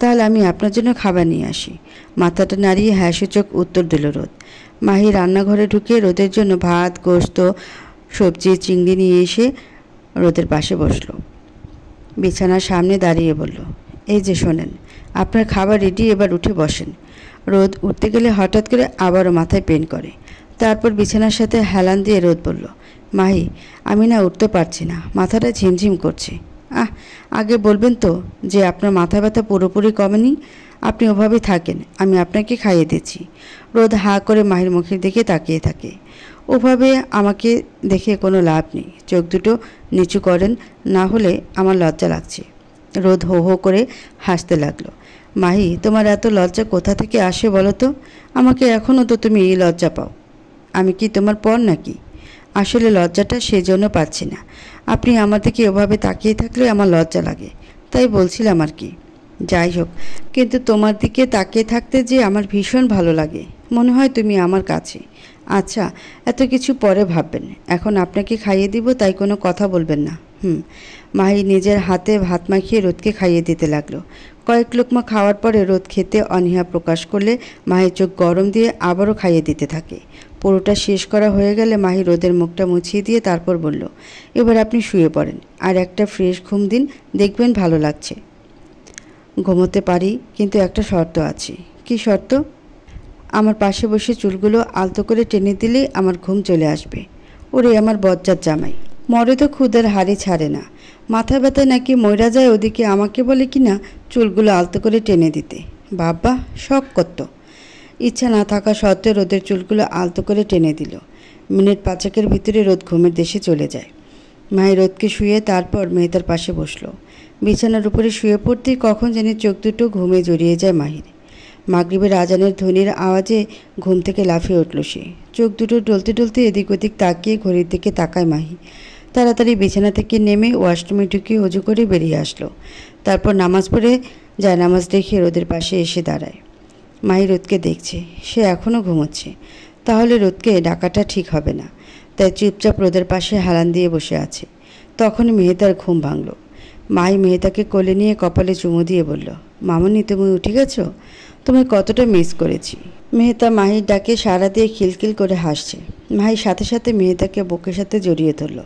তাহলে আমি আপনার জন্য খাবার নিয়ে আসি মাথাটা নাড়িয়ে হ্যাঁসূচক উত্তর দিল রোদ মাহি রান্নাঘরে ঢুকে রোদের জন্য ভাত গোস্ত সবজি চিংড়ি নিয়ে এসে রোদের পাশে বসলো বিছানার সামনে দাঁড়িয়ে বলল এই যে শোনেন আপনার খাবার রেডি এবার উঠে বসেন রোদ উঠতে গেলে হঠাৎ করে আবারও মাথায় পেন করে তারপর বিছানার সাথে হেলান দিয়ে রোদ বলল মাহি আমি না উঠতে পারছি না মাথাটা ঝিমঝিম করছে আহ আগে বলবেন তো যে আপনার মাথা ব্যথা পুরোপুরি কমেনি আপনি ওভাবে থাকেন আমি আপনাকে খাইয়ে দিচ্ছি রোদ হা করে মাহির মুখের দিকে তাকিয়ে থাকে ওভাবে আমাকে দেখে কোনো লাভ নেই চোখ দুটো নিচু করেন না হলে আমার লজ্জা লাগছে রোদ হো হো করে হাসতে লাগলো মাহি তোমার এত লজ্জা কোথা থেকে আসে বলো তো আমাকে এখনও তো তুমি এই লজ্জা পাও আমি কি তোমার পর নাকি আসলে লজ্জাটা সেজন্য পাচ্ছি না আপনি আমার দিকে ওভাবে তাকিয়ে থাকলে আমার লজ্জা লাগে তাই বলছিলাম আর কি যাই হোক কিন্তু তোমার দিকে তাকিয়ে থাকতে যে আমার ভীষণ ভালো লাগে মনে হয় তুমি আমার কাছে আচ্ছা এত কিছু পরে ভাববেন এখন আপনাকে খাইয়ে দিব তাই কোনো কথা বলবেন না হুম মাহি নিজের হাতে ভাত মাখিয়ে রোদকে খাইয়ে দিতে লাগলো কয়েক লোকমা খাওয়ার পরে রোদ খেতে অনীহা প্রকাশ করলে মাহি চোখ গরম দিয়ে আবারও খাইয়ে দিতে থাকে পুরোটা শেষ করা হয়ে গেলে মাহি রোদের মুখটা মুছিয়ে দিয়ে তারপর বলল এবার আপনি শুয়ে পড়েন আর একটা ফ্রেশ ঘুম দিন দেখবেন ভালো লাগছে ঘুমোতে পারি কিন্তু একটা শর্ত আছে কি শর্ত আমার পাশে বসে চুলগুলো আলতো করে টেনে দিলেই আমার ঘুম চলে আসবে ওরে আমার বজ্জার জামাই মরে তো ক্ষুদের হাড়ি ছাড়ে না মাথা ব্যথা নাকি ময়রা যায় ওদিকে আমাকে বলে কি না চুলগুলো আলতো করে টেনে দিতে বাবা শখ করতো ইচ্ছা না থাকা সত্ত্বেও রোদের চুলগুলো আলতো করে টেনে দিল মিনিট পাঁচেকের ভিতরে রোদ ঘুমের দেশে চলে যায় মাহি রোদকে শুয়ে তারপর মেহতার পাশে বসল বিছানার উপরে শুয়ে পড়তেই কখন যেন চোখ দুটো ঘুমে জড়িয়ে যায় মাহির মাগরীবের আজানের ধ্বনির আওয়াজে ঘুম থেকে লাফিয়ে উঠল সে চোখ দুটো ডলতে ডলতে এদিক ওদিক তাকিয়ে ঘড়ির দিকে তাকায় মাহি তাড়াতাড়ি বিছানা থেকে নেমে ওয়াশরুমে ঢুকিয়ে অজু করে বেরিয়ে আসলো তারপর নামাজ পড়ে যায় নামাজ দেখে রোদের পাশে এসে দাঁড়ায় মাই রোদকে দেখছে সে এখনও ঘুমোচ্ছে তাহলে রোদকে ডাকাটা ঠিক হবে না তাই চুপচাপ রোদের পাশে হালান দিয়ে বসে আছে তখন মেহেতার ঘুম ভাঙল মাই মেহেতাকে কোলে নিয়ে কপালে চুমু দিয়ে বলল মামনি তুমি উঠে গেছো তোমায় কতটা মিস করেছি মেহেতা মাহির ডাকে সারা দিয়ে খিলখিল করে হাসছে মাহি সাথে সাথে মেহেতাকে বুকের সাথে জড়িয়ে ধরল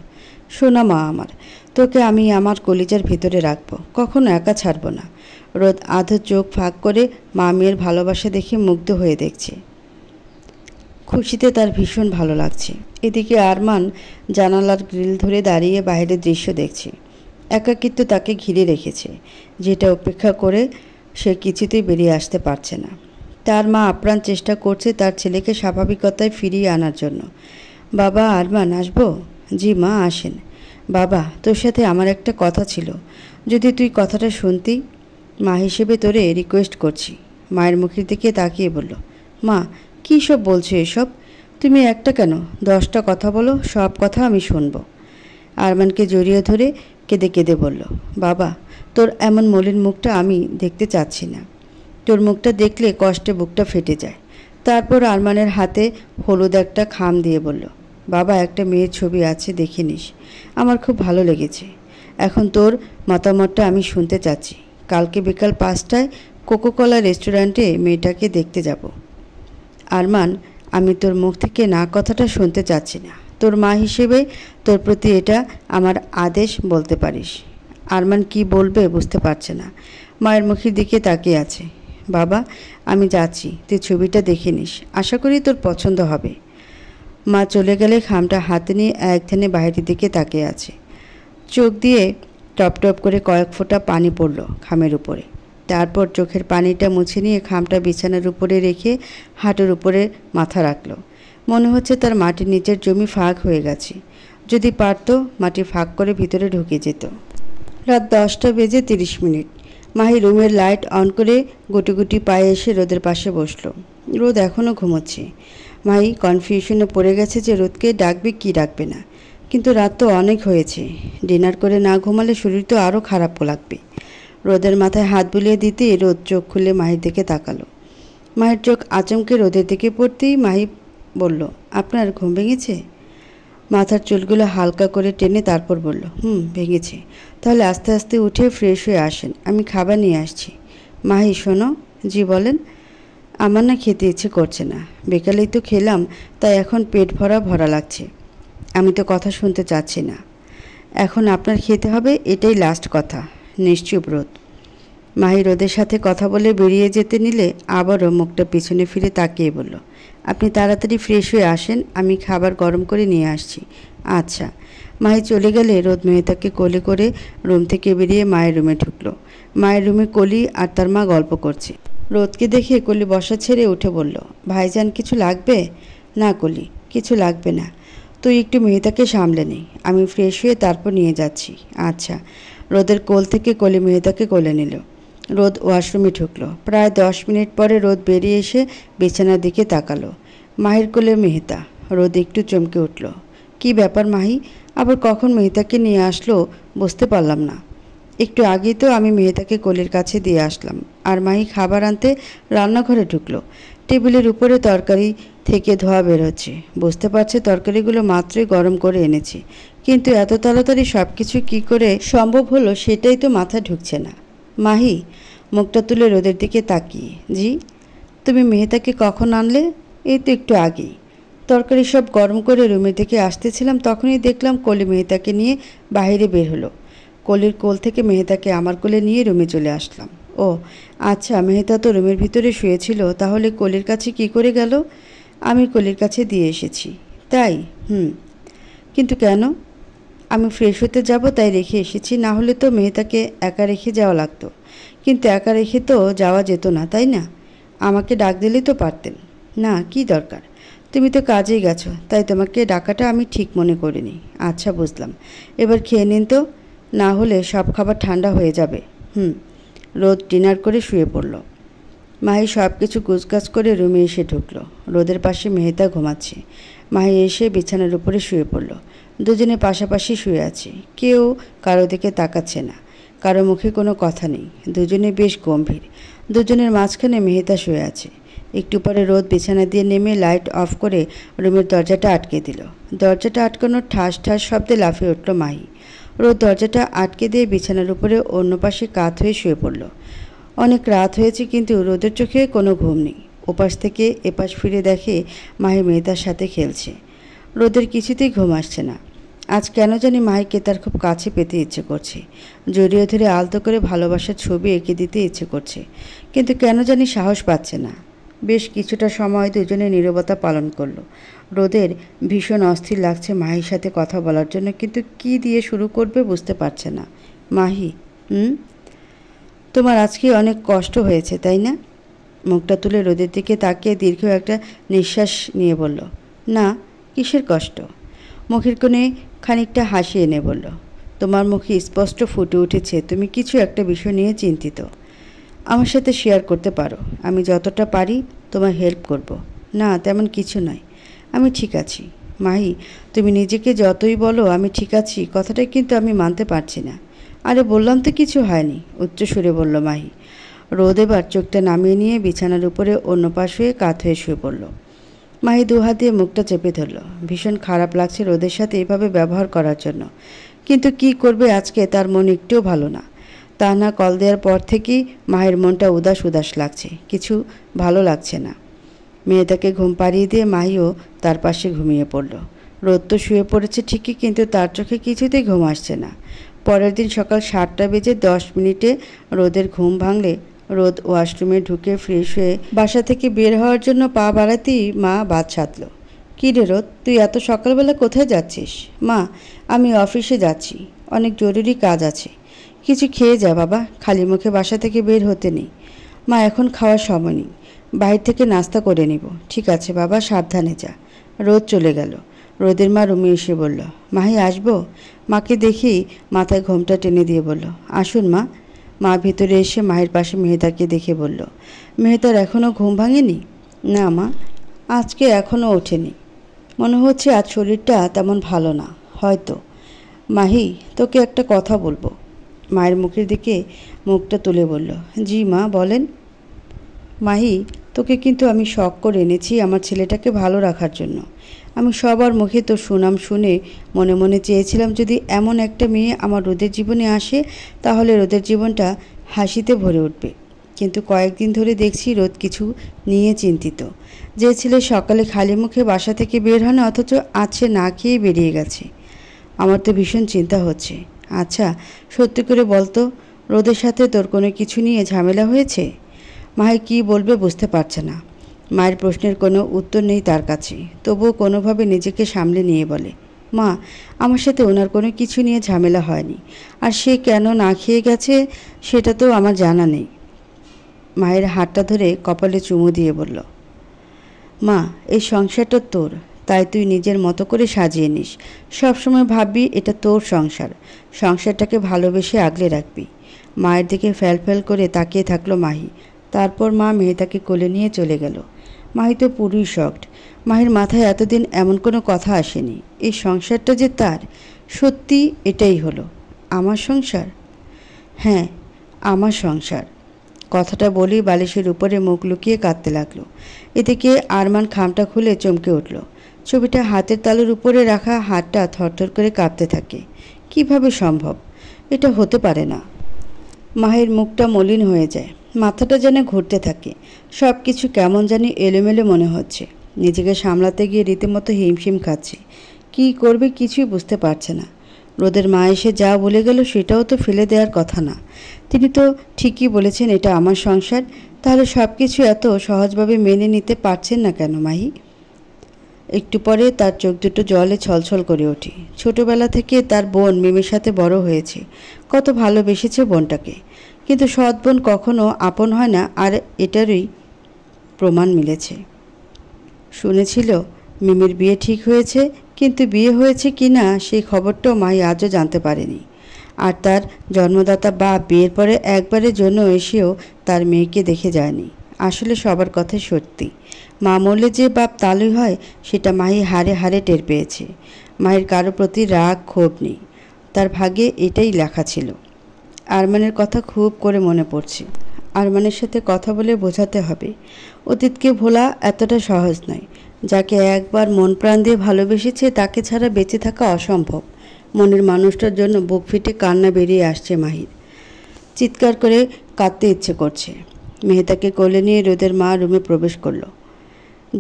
শোনা মা আমার তোকে আমি আমার কলিজার ভিতরে রাখবো কখনো একা ছাড়বো না রোদ আধ চোখ ফাঁক করে মা মেয়ের ভালোবাসা দেখে মুগ্ধ হয়ে দেখছে খুশিতে তার ভীষণ ভালো লাগছে এদিকে আরমান জানালার গ্রিল ধরে দাঁড়িয়ে বাইরের দৃশ্য দেখছে একাকিত্ব তাকে ঘিরে রেখেছে যেটা উপেক্ষা করে সে কিছুতেই বেরিয়ে আসতে পারছে না তার মা আপ্রাণ চেষ্টা করছে তার ছেলেকে স্বাভাবিকতায় ফিরিয়ে আনার জন্য বাবা আরমান আসবো জি মা আসেন বাবা তোর সাথে আমার একটা কথা ছিল যদি তুই কথাটা শুনতি মা হিসেবে তোরে রিকোয়েস্ট করছি মায়ের মুখের দিকে তাকিয়ে বলল মা কী সব বলছো এসব তুমি একটা কেন দশটা কথা বলো সব কথা আমি শুনবো আরমানকে জড়িয়ে ধরে কেঁদে কেঁদে বলল বাবা তোর এমন মলিন মুখটা আমি দেখতে চাচ্ছি না তোর মুখটা দেখলে কষ্টে বুকটা ফেটে যায় তারপর আরমানের হাতে হলুদ একটা খাম দিয়ে বলল বাবা একটা মেয়ের ছবি আছে দেখে নিস আমার খুব ভালো লেগেছে এখন তোর মতামতটা আমি শুনতে চাচ্ছি কালকে বিকাল পাঁচটায় কোকোকলা রেস্টুরেন্টে মেয়েটাকে দেখতে যাব আরমান আমি তোর মুখ থেকে না কথাটা শুনতে চাচ্ছি না তোর মা হিসেবে তোর প্রতি এটা আমার আদেশ বলতে পারিস আরমান কি বলবে বুঝতে পারছে না মায়ের মুখের দিকে তাকিয়ে আছে বাবা আমি যাচ্ছি তুই ছবিটা দেখে নিস আশা করি তোর পছন্দ হবে মা চলে গেলে খামটা হাতে নিয়ে এক বাইরের দিকে তাকিয়ে আছে চোখ দিয়ে টপ টপ করে কয়েক ফোঁটা পানি পড়ল খামের উপরে তারপর চোখের পানিটা মুছে নিয়ে খামটা বিছানার উপরে রেখে হাঁটুর উপরে মাথা রাখল মনে হচ্ছে তার মাটির নিচের জমি ফাঁক হয়ে গেছে যদি পারত মাটি ফাঁক করে ভিতরে ঢুকে যেত রাত দশটা বেজে তিরিশ মিনিট মাহি রুমের লাইট অন করে গুটি গুটি পায়ে এসে রোদের পাশে বসলো রোদ এখনও ঘুমোচ্ছে মাহি কনফিউশনে পড়ে গেছে যে রোদকে ডাকবে কি ডাকবে না কিন্তু রাত তো অনেক হয়েছে ডিনার করে না ঘুমালে শরীর তো আরও খারাপ লাগবে রোদের মাথায় হাত বুলিয়ে দিতে রোদ চোখ খুলে মাহির দিকে তাকালো মাহির চোখ আচমকে রোদের দিকে পড়তেই মাহি বলল আপনার ঘুম ভেঙেছে মাথার চুলগুলো হালকা করে টেনে তারপর বলল হুম ভেঙেছে তাহলে আস্তে আস্তে উঠে ফ্রেশ হয়ে আসেন আমি খাবার নিয়ে আসছি মাহি শোনো জি বলেন আমার না খেতে ইচ্ছে করছে না বিকালেই তো খেলাম তাই এখন পেট ভরা ভরা লাগছে আমি তো কথা শুনতে চাচ্ছি না এখন আপনার খেতে হবে এটাই লাস্ট কথা নিশ্চুপ রোদ মাহি রোদের সাথে কথা বলে বেরিয়ে যেতে নিলে আবারও মুখটা পিছনে ফিরে তাকিয়ে বলল আপনি তাড়াতাড়ি ফ্রেশ হয়ে আসেন আমি খাবার গরম করে নিয়ে আসছি আচ্ছা মাহি চলে গেলে রোদ মেহতাকে কোলে করে রুম থেকে বেরিয়ে মায়ের রুমে ঢুকলো মায়ের রুমে কলি আর তার মা গল্প করছে রোদকে দেখে কলি বসা ছেড়ে উঠে বলল ভাইজান কিছু লাগবে না কলি কিছু লাগবে না তুই একটু মেহতাকে সামলে নে আমি ফ্রেশ হয়ে তারপর নিয়ে যাচ্ছি আচ্ছা রোদের কোল থেকে কোলে মেহতাকে কোলে নিল রোদ ওয়াশরুমে ঢুকলো প্রায় দশ মিনিট পরে রোদ বেরিয়ে এসে বিছানার দিকে তাকালো মাহির কোলে মেহতা রোদ একটু চমকে উঠল কি ব্যাপার মাহি আবার কখন মেহতাকে নিয়ে আসলো বুঝতে পারলাম না একটু আগেই তো আমি মেহতাকে কোলের কাছে দিয়ে আসলাম আর মাহি খাবার আনতে রান্নাঘরে ঢুকলো টেবিলের উপরে তরকারি থেকে ধোয়া বেরোচ্ছে বুঝতে পারছে তরকারিগুলো মাত্রই গরম করে এনেছি কিন্তু এত তাড়াতাড়ি সব কিছু কী করে সম্ভব হলো সেটাই তো মাথা ঢুকছে না মাহি মুখটা তুলে রোদের দিকে তাকিয়ে জি তুমি মেহতাকে কখন আনলে এই তো একটু আগেই তরকারি সব গরম করে রুমের দিকে আসতেছিলাম তখনই দেখলাম কলি মেহতাকে নিয়ে বাহিরে বের হলো কলির কোল থেকে মেহতাকে আমার কোলে নিয়ে রুমে চলে আসলাম ও আচ্ছা মেহতা তো রুমের ভিতরে শুয়েছিল তাহলে কোলের কাছে কি করে গেল আমি কোলের কাছে দিয়ে এসেছি তাই হুম কিন্তু কেন আমি ফ্রেশ হতে যাব তাই রেখে এসেছি না হলে তো মেহতাকে একা রেখে যাওয়া লাগতো কিন্তু একা রেখে তো যাওয়া যেত না তাই না আমাকে ডাক দিলে তো পারতেন না কি দরকার তুমি তো কাজেই গেছো তাই তোমাকে ডাকাটা আমি ঠিক মনে করিনি আচ্ছা বুঝলাম এবার খেয়ে নিন তো না হলে সব খাবার ঠান্ডা হয়ে যাবে হুম রোদ ডিনার করে শুয়ে পড়ল মাহি সব কিছু গুছগাছ করে রুমে এসে ঢুকলো রোদের পাশে মেহেতা ঘুমাচ্ছে মাহি এসে বিছানার উপরে শুয়ে পড়ল দুজনে পাশাপাশি শুয়ে আছে কেউ কারো দিকে তাকাচ্ছে না কারো মুখে কোনো কথা নেই দুজনে বেশ গম্ভীর দুজনের মাঝখানে মেহেতা শুয়ে আছে একটু পরে রোদ বিছানা দিয়ে নেমে লাইট অফ করে রুমের দরজাটা আটকে দিল দরজাটা আটকানোর ঠাস ঠাস শব্দে লাফিয়ে উঠল মাহি রোদ দরজাটা আটকে দিয়ে বিছানার উপরে অন্য পাশে কাত হয়ে শুয়ে পড়ল অনেক রাত হয়েছে কিন্তু রোদের চোখে কোনো ঘুম নেই ওপাশ থেকে এপাশ ফিরে দেখে মাহি মেয়েদার সাথে খেলছে রোদের কিছুতেই ঘুম আসছে না আজ কেন জানি মাহিকে তার খুব কাছে পেতে ইচ্ছে করছে জড়িয়ে ধরে আলতো করে ভালোবাসার ছবি এঁকে দিতে ইচ্ছে করছে কিন্তু কেন জানি সাহস পাচ্ছে না বেশ কিছুটা সময় দুজনে নিরবতা পালন করলো রোদের ভীষণ অস্থির লাগছে মাহির সাথে কথা বলার জন্য কিন্তু কি দিয়ে শুরু করবে বুঝতে পারছে না মাহি হুম তোমার আজকে অনেক কষ্ট হয়েছে তাই না মুখটা তুলে রোদের দিকে তাকিয়ে দীর্ঘ একটা নিঃশ্বাস নিয়ে বলল না কিসের কষ্ট মুখের কোণে খানিকটা হাসি এনে বলল তোমার মুখে স্পষ্ট ফুটে উঠেছে তুমি কিছু একটা বিষয় নিয়ে চিন্তিত আমার সাথে শেয়ার করতে পারো আমি যতটা পারি তোমার হেল্প করব। না তেমন কিছু নয় আমি ঠিক আছি মাহি তুমি নিজেকে যতই বলো আমি ঠিক আছি কথাটা কিন্তু আমি মানতে পারছি না আরে বললাম তো কিছু হয়নি উচ্চ সুরে বলল মাহি রোদ এবার চোখটা নামিয়ে নিয়ে বিছানার উপরে অন্য পাশ হয়ে কাত হয়ে শুয়ে পড়ল মাহি দুহাত দিয়ে মুখটা চেপে ধরল ভীষণ খারাপ লাগছে রোদের সাথে এভাবে ব্যবহার করার জন্য কিন্তু কি করবে আজকে তার মন একটুও ভালো না তা না কল দেওয়ার পর থেকেই মায়ের মনটা উদাস উদাস লাগছে কিছু ভালো লাগছে না মেয়েটাকে ঘুম পাড়িয়ে দিয়ে মাহিও তার পাশে ঘুমিয়ে পড়ল রোদ তো শুয়ে পড়েছে ঠিকই কিন্তু তার চোখে কিছুতেই ঘুম আসছে না পরের দিন সকাল সাতটা বেজে দশ মিনিটে রোদের ঘুম ভাঙলে রোদ ওয়াশরুমে ঢুকে ফ্রেশ হয়ে বাসা থেকে বের হওয়ার জন্য পা বাড়াতেই মা বাদ সাধল কী রে রোদ তুই এত সকালবেলা কোথায় যাচ্ছিস মা আমি অফিসে যাচ্ছি অনেক জরুরি কাজ আছে কিছু খেয়ে যা বাবা খালি মুখে বাসা থেকে বের হতে নেই মা এখন খাওয়ার সময় নেই বাইরে থেকে নাস্তা করে নিব ঠিক আছে বাবা সাবধানে যা রোদ চলে গেল রোদের মা রুমে এসে বলল মাহি আসবো মাকে দেখি মাথায় ঘোমটা টেনে দিয়ে বলল আসুন মা মা ভিতরে এসে মায়ের পাশে মেহেদাকে দেখে বলল মেহেদার এখনও ঘুম ভাঙেনি না মা আজকে এখনও ওঠেনি মনে হচ্ছে আজ শরীরটা তেমন ভালো না হয়তো মাহি তোকে একটা কথা বলবো মায়ের মুখের দিকে মুখটা তুলে বলল জি মা বলেন মাহি তোকে কিন্তু আমি শখ করে এনেছি আমার ছেলেটাকে ভালো রাখার জন্য আমি সবার মুখে তোর সুনাম শুনে মনে মনে চেয়েছিলাম যদি এমন একটা মেয়ে আমার রোদের জীবনে আসে তাহলে রোদের জীবনটা হাসিতে ভরে উঠবে কিন্তু কয়েকদিন ধরে দেখছি রোদ কিছু নিয়ে চিন্তিত যে ছেলে সকালে খালি মুখে বাসা থেকে বের হয় না অথচ আছে না খেয়ে বেরিয়ে গেছে আমার তো ভীষণ চিন্তা হচ্ছে আচ্ছা সত্যি করে বলতো রোদের সাথে তোর কোনো কিছু নিয়ে ঝামেলা হয়েছে মায়ের কি বলবে বুঝতে পারছে না মায়ের প্রশ্নের কোনো উত্তর নেই তার কাছে তবুও কোনোভাবে নিজেকে সামলে নিয়ে বলে মা আমার সাথে ওনার কোনো কিছু নিয়ে ঝামেলা হয়নি আর সে কেন না খেয়ে গেছে সেটা তো আমার জানা নেই মায়ের হাতটা ধরে কপালে চুমু দিয়ে বলল মা এই সংসারটা তোর তাই তুই নিজের মতো করে সাজিয়ে নিস সবসময় ভাববি এটা তোর সংসার সংসারটাকে ভালোবেসে আগলে রাখবি মায়ের দিকে ফ্যাল ফ্যাল করে তাকিয়ে থাকলো মাহি তারপর মা তাকে কোলে নিয়ে চলে গেল মাহি তো পুরোই শকড মাহির মাথায় এতদিন এমন কোনো কথা আসেনি এই সংসারটা যে তার সত্যি এটাই হলো আমার সংসার হ্যাঁ আমার সংসার কথাটা বলেই বালিশের উপরে মুখ লুকিয়ে কাঁদতে লাগলো এদিকে আরমান খামটা খুলে চমকে উঠল ছবিটা হাতের তালুর উপরে রাখা হাতটা থরথর করে কাঁপতে থাকে কিভাবে সম্ভব এটা হতে পারে না মাহের মুখটা মলিন হয়ে যায় মাথাটা যেন ঘুরতে থাকে সব কিছু কেমন জানি এলোমেলো মনে হচ্ছে নিজেকে সামলাতে গিয়ে রীতিমতো হিমশিম খাচ্ছে কি করবে কিছুই বুঝতে পারছে না রোদের মা এসে যা বলে গেল সেটাও তো ফেলে দেওয়ার কথা না তিনি তো ঠিকই বলেছেন এটা আমার সংসার তাহলে সব কিছু এত সহজভাবে মেনে নিতে পারছেন না কেন মাহি একটু পরে তার চোখ দুটো জলে ছলছল করে ওঠে ছোটবেলা থেকে তার বোন মিমের সাথে বড় হয়েছে কত ভালোবেসেছে বোনটাকে কিন্তু সৎ বোন কখনো আপন হয় না আর এটারই প্রমাণ মিলেছে শুনেছিল মিমির বিয়ে ঠিক হয়েছে কিন্তু বিয়ে হয়েছে কি না সেই খবরটাও মাই আজও জানতে পারেনি আর তার জন্মদাতা বা বিয়ের পরে একবারের জন্য এসেও তার মেয়েকে দেখে যায়নি আসলে সবার কথা সত্যি মা মরলে যে বাপ তালুই হয় সেটা মাহি হারে হারে টের পেয়েছে মায়ের কারো প্রতি রাগ ক্ষোভ নেই তার ভাগে এটাই লেখা ছিল আরমানের কথা খুব করে মনে পড়ছে আরমানের সাথে কথা বলে বোঝাতে হবে অতীতকে ভোলা এতটা সহজ নয় যাকে একবার মন প্রাণ দিয়ে ভালোবেসেছে তাকে ছাড়া বেঁচে থাকা অসম্ভব মনের মানুষটার জন্য বুক ফিটে কান্না বেরিয়ে আসছে মাহির চিৎকার করে কাঁদতে ইচ্ছে করছে মেহতাকে কোলে নিয়ে রোদের মা রুমে প্রবেশ করলো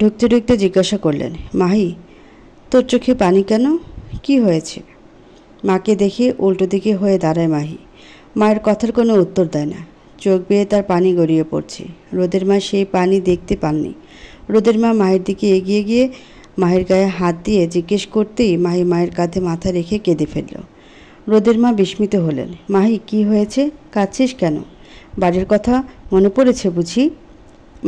ঢুকতে ঢুকতে জিজ্ঞাসা করলেন মাহি তোর চোখে পানি কেন কি হয়েছে মাকে দেখে উল্টো দিকে হয়ে দাঁড়ায় মাহি মায়ের কথার কোনো উত্তর দেয় না চোখ বেয়ে তার পানি গড়িয়ে পড়ছে রোদের মা সেই পানি দেখতে পাননি রোদের মা মায়ের দিকে এগিয়ে গিয়ে মায়ের গায়ে হাত দিয়ে জিজ্ঞেস করতেই মাহি মায়ের কাঁধে মাথা রেখে কেঁদে ফেলল রোদের মা বিস্মিত হলেন মাহি কি হয়েছে কাঁদছিস কেন বাড়ির কথা মনে পড়েছে বুঝি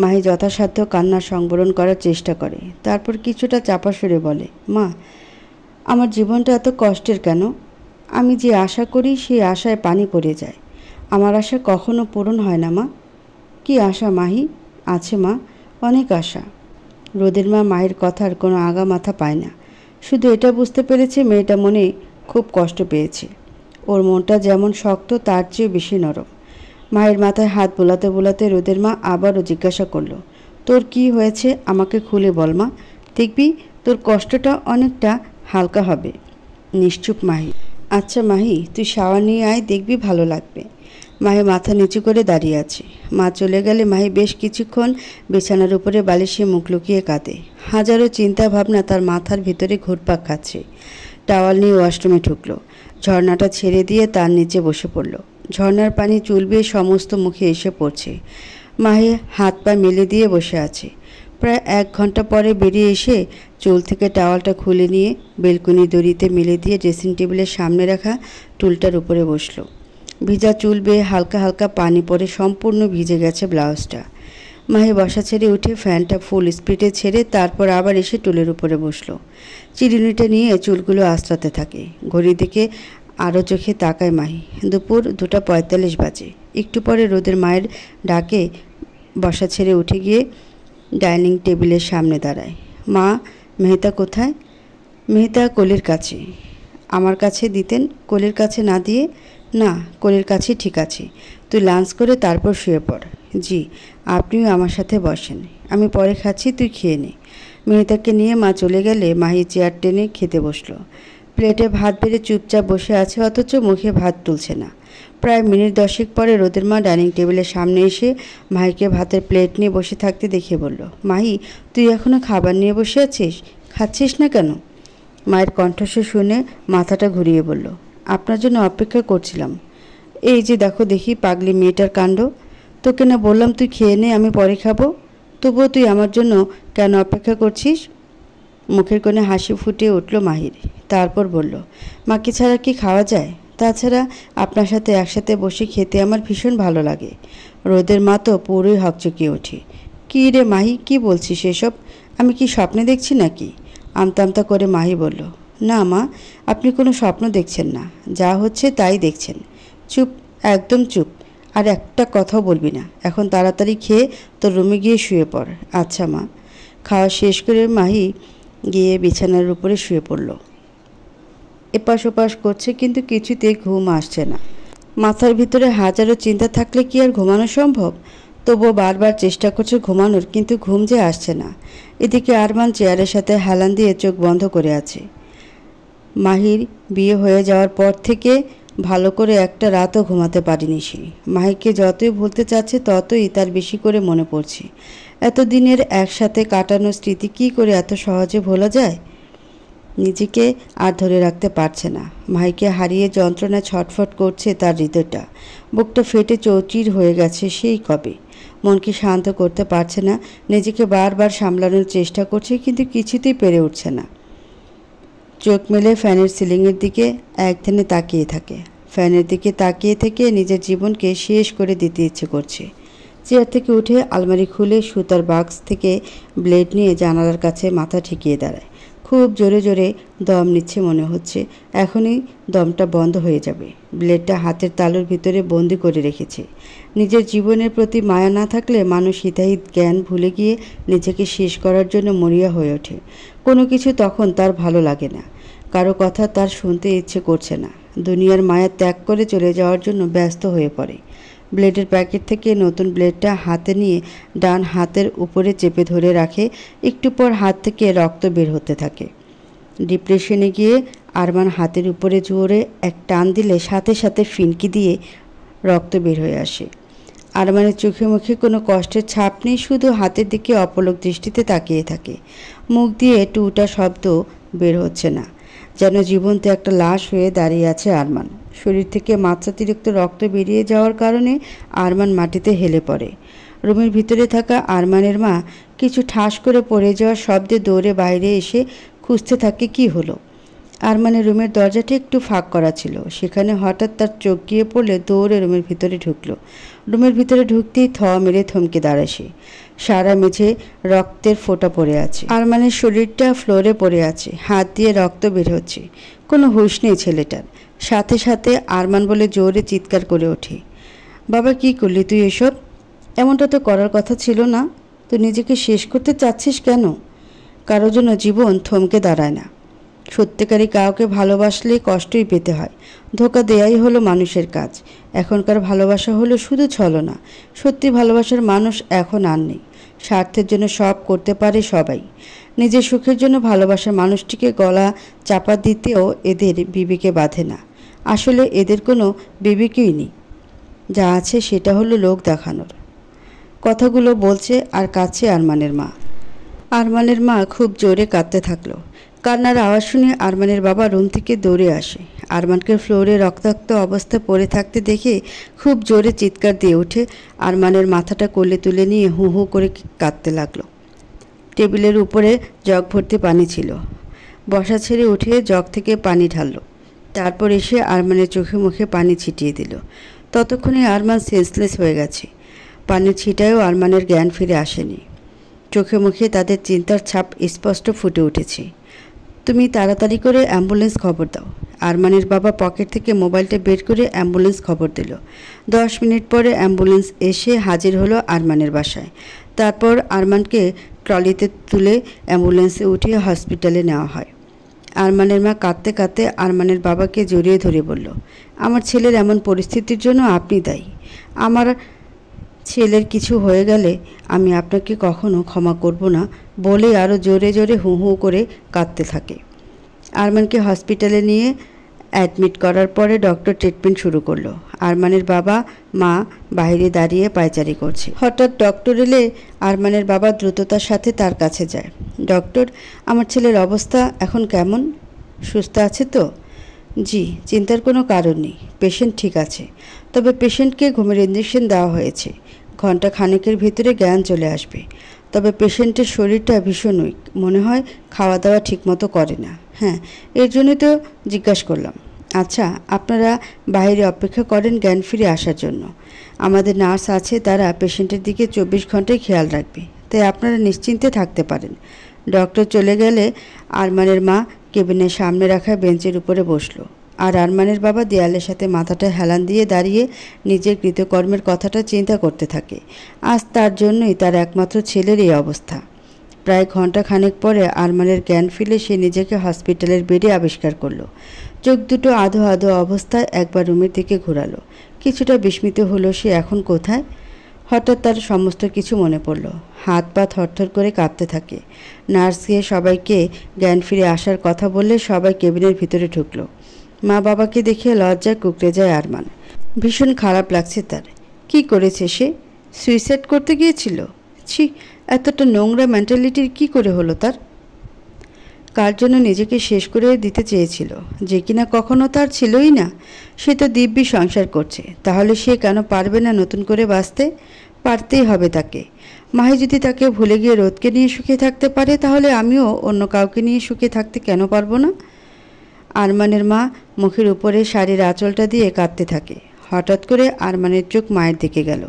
মাহি যথাসাধ্য কান্না সংবরণ করার চেষ্টা করে তারপর কিছুটা চাপা সরে বলে মা আমার জীবনটা এত কষ্টের কেন আমি যে আশা করি সেই আশায় পানি পড়ে যায় আমার আশা কখনো পূরণ হয় না মা কি আশা মাহি আছে মা অনেক আশা রোদের মা মায়ের কথার কোনো আগা মাথা পায় না শুধু এটা বুঝতে পেরেছে মেয়েটা মনে খুব কষ্ট পেয়েছে ওর মনটা যেমন শক্ত তার চেয়ে বেশি নরম মায়ের মাথায় হাত বোলাতে বোলাতে রোদের মা আবারও জিজ্ঞাসা করলো তোর কি হয়েছে আমাকে খুলে বল মা দেখবি তোর কষ্টটা অনেকটা হালকা হবে নিশ্চুপ মাহি আচ্ছা মাহি তুই শাওয়ার নিয়ে আয় দেখবি ভালো লাগবে মাহি মাথা নিচু করে দাঁড়িয়ে আছে মা চলে গেলে মাহি বেশ কিছুক্ষণ বিছানার উপরে বালিশে মুখ লুকিয়ে কাঁদে হাজারো চিন্তা ভাবনা তার মাথার ভিতরে ঘুরপাক খাচ্ছে টাওয়াল নিয়ে ওয়াশরুমে ঢুকলো ঝর্ণাটা ছেড়ে দিয়ে তার নিচে বসে পড়ল ঝর্ণার পানি চুলবে সমস্ত মুখে এসে পড়ছে মাহি হাত পা মেলে দিয়ে বসে আছে প্রায় এক ঘন্টা পরে বেরিয়ে এসে চুল থেকে টাওয়ালটা খুলে নিয়ে বেলকনি দড়িতে মেলে দিয়ে ড্রেসিং টেবিলের সামনে রাখা টুলটার উপরে বসলো ভিজা চুল বেয়ে হালকা হালকা পানি পরে সম্পূর্ণ ভিজে গেছে ব্লাউজটা মাহি বসা ছেড়ে উঠে ফ্যানটা ফুল স্পিডে ছেড়ে তারপর আবার এসে টুলের উপরে বসলো চিরুনিটা নিয়ে চুলগুলো আস্তাতে থাকে ঘড়ি দিকে আরও চোখে তাকায় মাহি দুপুর দুটা পঁয়তাল্লিশ বাজে একটু পরে রোদের মায়ের ডাকে বসা ছেড়ে উঠে গিয়ে ডাইনিং টেবিলের সামনে দাঁড়ায় মা মেহতা কোথায় মেহতা কোলের কাছে আমার কাছে দিতেন কোলের কাছে না দিয়ে না কোলের কাছে ঠিক আছে তুই লাঞ্চ করে তারপর শুয়ে পড় জি আপনিও আমার সাথে বসেন আমি পরে খাচ্ছি তুই খেয়ে নে মেহতাকে নিয়ে মা চলে গেলে মাহি চেয়ার টেনে খেতে বসলো প্লেটে ভাত বেড়ে চুপচাপ বসে আছে অথচ মুখে ভাত তুলছে না প্রায় মিনিট দশেক পরে রোদের মা ডাইনিং টেবিলের সামনে এসে মাহিকে ভাতের প্লেট নিয়ে বসে থাকতে দেখে বলল মাহি তুই এখনও খাবার নিয়ে বসে আছিস খাচ্ছিস না কেন মায়ের কণ্ঠস্বর শুনে মাথাটা ঘুরিয়ে বলল আপনার জন্য অপেক্ষা করছিলাম এই যে দেখো দেখি পাগলি মেয়েটার কাণ্ড তোকে না বললাম তুই খেয়ে নে আমি পরে খাবো তবুও তুই আমার জন্য কেন অপেক্ষা করছিস মুখের কোণে হাসি ফুটে উঠল মাহির তারপর বলল মাকে ছাড়া কি খাওয়া যায় তাছাড়া আপনার সাথে একসাথে বসে খেতে আমার ভীষণ ভালো লাগে রোদের মা তো পুরোই হকচকিয়ে ওঠে কী রে মাহি কি বলছিস এসব আমি কি স্বপ্নে দেখছি নাকি আমতা আমতা করে মাহি বলল না মা আপনি কোনো স্বপ্ন দেখছেন না যা হচ্ছে তাই দেখছেন চুপ একদম চুপ আর একটা কথাও বলবি না এখন তাড়াতাড়ি খেয়ে তোর রুমে গিয়ে শুয়ে পড় আচ্ছা মা খাওয়া শেষ করে মাহি গিয়ে বিছানার উপরে শুয়ে পড়লো এপাশ ওপাশ করছে কিন্তু কিছুতেই ঘুম আসছে না মাথার ভিতরে হাজারো চিন্তা থাকলে কি আর ঘুমানো সম্ভব তবুও বারবার চেষ্টা করছে ঘুমানোর কিন্তু ঘুম যে আসছে না এদিকে আরমান চেয়ারের সাথে হেলান দিয়ে চোখ বন্ধ করে আছে মাহির বিয়ে হয়ে যাওয়ার পর থেকে ভালো করে একটা রাতও ঘুমাতে পারিনি সে মাহিকে যতই ভুলতে চাচ্ছে ততই তার বেশি করে মনে পড়ছে এতদিনের একসাথে কাটানো স্মৃতি কি করে এত সহজে ভোলা যায় নিজেকে আর ধরে রাখতে পারছে না ভাইকে হারিয়ে যন্ত্রণা ছটফট করছে তার হৃদয়টা বুকটা ফেটে চৌচির হয়ে গেছে সেই কবে মনকে শান্ত করতে পারছে না নিজেকে বারবার সামলানোর চেষ্টা করছে কিন্তু কিছুতেই পেরে উঠছে না চোখ মেলে ফ্যানের সিলিংয়ের দিকে একদিনে তাকিয়ে থাকে ফ্যানের দিকে তাকিয়ে থেকে নিজের জীবনকে শেষ করে দিতে ইচ্ছে করছে চেয়ার থেকে উঠে আলমারি খুলে সুতার বাক্স থেকে ব্লেড নিয়ে জানালার কাছে মাথা ঠেকিয়ে দাঁড়ায় খুব জোরে জোরে দম নিচ্ছে মনে হচ্ছে এখনই দমটা বন্ধ হয়ে যাবে ব্লেডটা হাতের তালুর ভিতরে বন্দি করে রেখেছে নিজের জীবনের প্রতি মায়া না থাকলে মানুষ হিতাহিত জ্ঞান ভুলে গিয়ে নিজেকে শেষ করার জন্য মরিয়া হয়ে ওঠে কোনো কিছু তখন তার ভালো লাগে না কারো কথা তার শুনতে ইচ্ছে করছে না দুনিয়ার মায়া ত্যাগ করে চলে যাওয়ার জন্য ব্যস্ত হয়ে পড়ে ব্লেডের প্যাকেট থেকে নতুন ব্লেডটা হাতে নিয়ে ডান হাতের উপরে চেপে ধরে রাখে একটু পর হাত থেকে রক্ত বের হতে থাকে ডিপ্রেশনে গিয়ে আরমান হাতের উপরে জোরে এক টান দিলে সাথে সাথে ফিনকি দিয়ে রক্ত বের হয়ে আসে আরমানের চোখে মুখে কোনো কষ্টের ছাপ নেই শুধু হাতের দিকে অপলক দৃষ্টিতে তাকিয়ে থাকে মুখ দিয়ে টুটা শব্দ বের হচ্ছে না যেন জীবন্ত একটা লাশ হয়ে দাঁড়িয়ে আছে আরমান শরীর থেকে মাত্রাতিরিক্ত রক্ত বেরিয়ে যাওয়ার কারণে আরমান মাটিতে হেলে পড়ে রুমের ভিতরে থাকা আরমানের মা কিছু ঠাস করে পড়ে যাওয়ার শব্দে দৌড়ে বাইরে এসে খুঁজতে থাকে কি হলো আরমানের রুমের দরজাটি একটু ফাঁক করা ছিল সেখানে হঠাৎ তার চোখ গিয়ে পড়লে দৌড়ে রুমের ভিতরে ঢুকলো রুমের ভিতরে ঢুকতেই থ মেরে থমকে দাঁড়ায় সে সারা মেঝে রক্তের ফোঁটা পড়ে আছে আরমানের শরীরটা ফ্লোরে পড়ে আছে হাত দিয়ে রক্ত বের হচ্ছে কোনো হুশ নেই ছেলেটার সাথে সাথে আরমান বলে জোরে চিৎকার করে ওঠে বাবা কি করলি তুই এসব এমনটা তো করার কথা ছিল না তুই নিজেকে শেষ করতে চাচ্ছিস কেন কারো জন্য জীবন থমকে দাঁড়ায় না সত্যিকারী কাউকে ভালোবাসলে কষ্টই পেতে হয় ধোকা দেয়াই হলো মানুষের কাজ এখনকার ভালোবাসা হলো শুধু ছলনা সত্যি ভালোবাসার মানুষ এখন আর নেই স্বার্থের জন্য সব করতে পারে সবাই নিজের সুখের জন্য ভালোবাসার মানুষটিকে গলা চাপা দিতেও এদের বিবেকে বাঁধে না আসলে এদের কোনো বিবেকই নেই যা আছে সেটা হলো লোক দেখানোর কথাগুলো বলছে আর কাছে আরমানের মা আরমানের মা খুব জোরে কাঁদতে থাকলো কান্নার আওয়াজ শুনে আরমানের বাবা রুম থেকে দৌড়ে আসে আরমানকে ফ্লোরে রক্তাক্ত অবস্থা পড়ে থাকতে দেখে খুব জোরে চিৎকার দিয়ে ওঠে আরমানের মাথাটা কোলে তুলে নিয়ে হু হু করে কাঁদতে লাগলো টেবিলের উপরে জগ ভর্তি পানি ছিল বসা ছেড়ে উঠে জগ থেকে পানি ঢাললো তারপর এসে আরমানের চোখে মুখে পানি ছিটিয়ে দিল ততক্ষণে আরমান সেন্সলেস হয়ে গেছে পানি ছিটায়ও আরমানের জ্ঞান ফিরে আসেনি চোখে মুখে তাদের চিন্তার ছাপ স্পষ্ট ফুটে উঠেছে তুমি তাড়াতাড়ি করে অ্যাম্বুলেন্স খবর দাও আরমানের বাবা পকেট থেকে মোবাইলটা বের করে অ্যাম্বুলেন্স খবর দিল দশ মিনিট পরে অ্যাম্বুলেন্স এসে হাজির হলো আরমানের বাসায় তারপর আরমানকে ট্রলিতে তুলে অ্যাম্বুলেন্সে উঠিয়ে হসপিটালে নেওয়া হয় আরমানের মা কাঁদতে কাঁদতে আরমানের বাবাকে জড়িয়ে ধরে বলল আমার ছেলের এমন পরিস্থিতির জন্য আপনি দায়ী আমার ছেলের কিছু হয়ে গেলে আমি আপনাকে কখনো ক্ষমা করব না বলে আরও জোরে জোরে হু হু করে কাঁদতে থাকে আরমানকে হসপিটালে নিয়ে অ্যাডমিট করার পরে ডক্টর ট্রিটমেন্ট শুরু করলো আরমানের বাবা মা বাইরে দাঁড়িয়ে পায়চারি করছে হঠাৎ ডক্টর এলে আরমানের বাবা দ্রুততার সাথে তার কাছে যায় ডক্টর আমার ছেলের অবস্থা এখন কেমন সুস্থ আছে তো জি চিন্তার কোনো কারণ নেই পেশেন্ট ঠিক আছে তবে পেশেন্টকে ঘুমের ইঞ্জেকশন দেওয়া হয়েছে ঘন্টা খানেকের ভিতরে জ্ঞান চলে আসবে তবে পেশেন্টের শরীরটা ভীষণ উইক মনে হয় খাওয়া দাওয়া ঠিকমতো করে না হ্যাঁ এর জন্যই তো জিজ্ঞাসা করলাম আচ্ছা আপনারা বাইরে অপেক্ষা করেন জ্ঞান ফিরে আসার জন্য আমাদের নার্স আছে তারা পেশেন্টের দিকে চব্বিশ ঘন্টায় খেয়াল রাখবে তাই আপনারা নিশ্চিন্তে থাকতে পারেন ডক্টর চলে গেলে আরমানের মা কেবিনের সামনে রাখা বেঞ্চের উপরে বসলো আর আরমানের বাবা দেয়ালের সাথে মাথাটা হেলান দিয়ে দাঁড়িয়ে নিজের কৃতকর্মের কথাটা চিন্তা করতে থাকে আজ তার জন্যই তার একমাত্র ছেলের এই অবস্থা প্রায় ঘন্টা খানেক পরে আরমানের জ্ঞান ফিরে সে নিজেকে হসপিটালের বেডে আবিষ্কার করলো চোখ দুটো আধো আধো অবস্থায় একবার রুমের দিকে ঘোরালো কিছুটা বিস্মিত হলো সে এখন কোথায় হঠাৎ তার সমস্ত কিছু মনে পড়ল হাত পা থরথর করে কাঁপতে থাকে নার্স গিয়ে সবাইকে জ্ঞান ফিরে আসার কথা বললে সবাই কেবিনের ভিতরে ঢুকলো মা বাবাকে দেখে লজ্জায় কুকড়ে যায় আরমান ভীষণ খারাপ লাগছে তার কি করেছে সে সুইসাইড করতে গিয়েছিল ছি এতটা নোংরা মেন্টালিটির কি করে হলো তার কার জন্য নিজেকে শেষ করে দিতে চেয়েছিল যে কিনা কখনো তার ছিলই না সে তো দিব্যি সংসার করছে তাহলে সে কেন পারবে না নতুন করে বাঁচতে পারতেই হবে তাকে মাহি যদি তাকে ভুলে গিয়ে রোদকে নিয়ে সুখে থাকতে পারে তাহলে আমিও অন্য কাউকে নিয়ে সুখে থাকতে কেন পারবো না আরমানের মা মুখের উপরে শাড়ির আঁচলটা দিয়ে কাঁদতে থাকে হঠাৎ করে আরমানের চোখ মায়ের দিকে গেল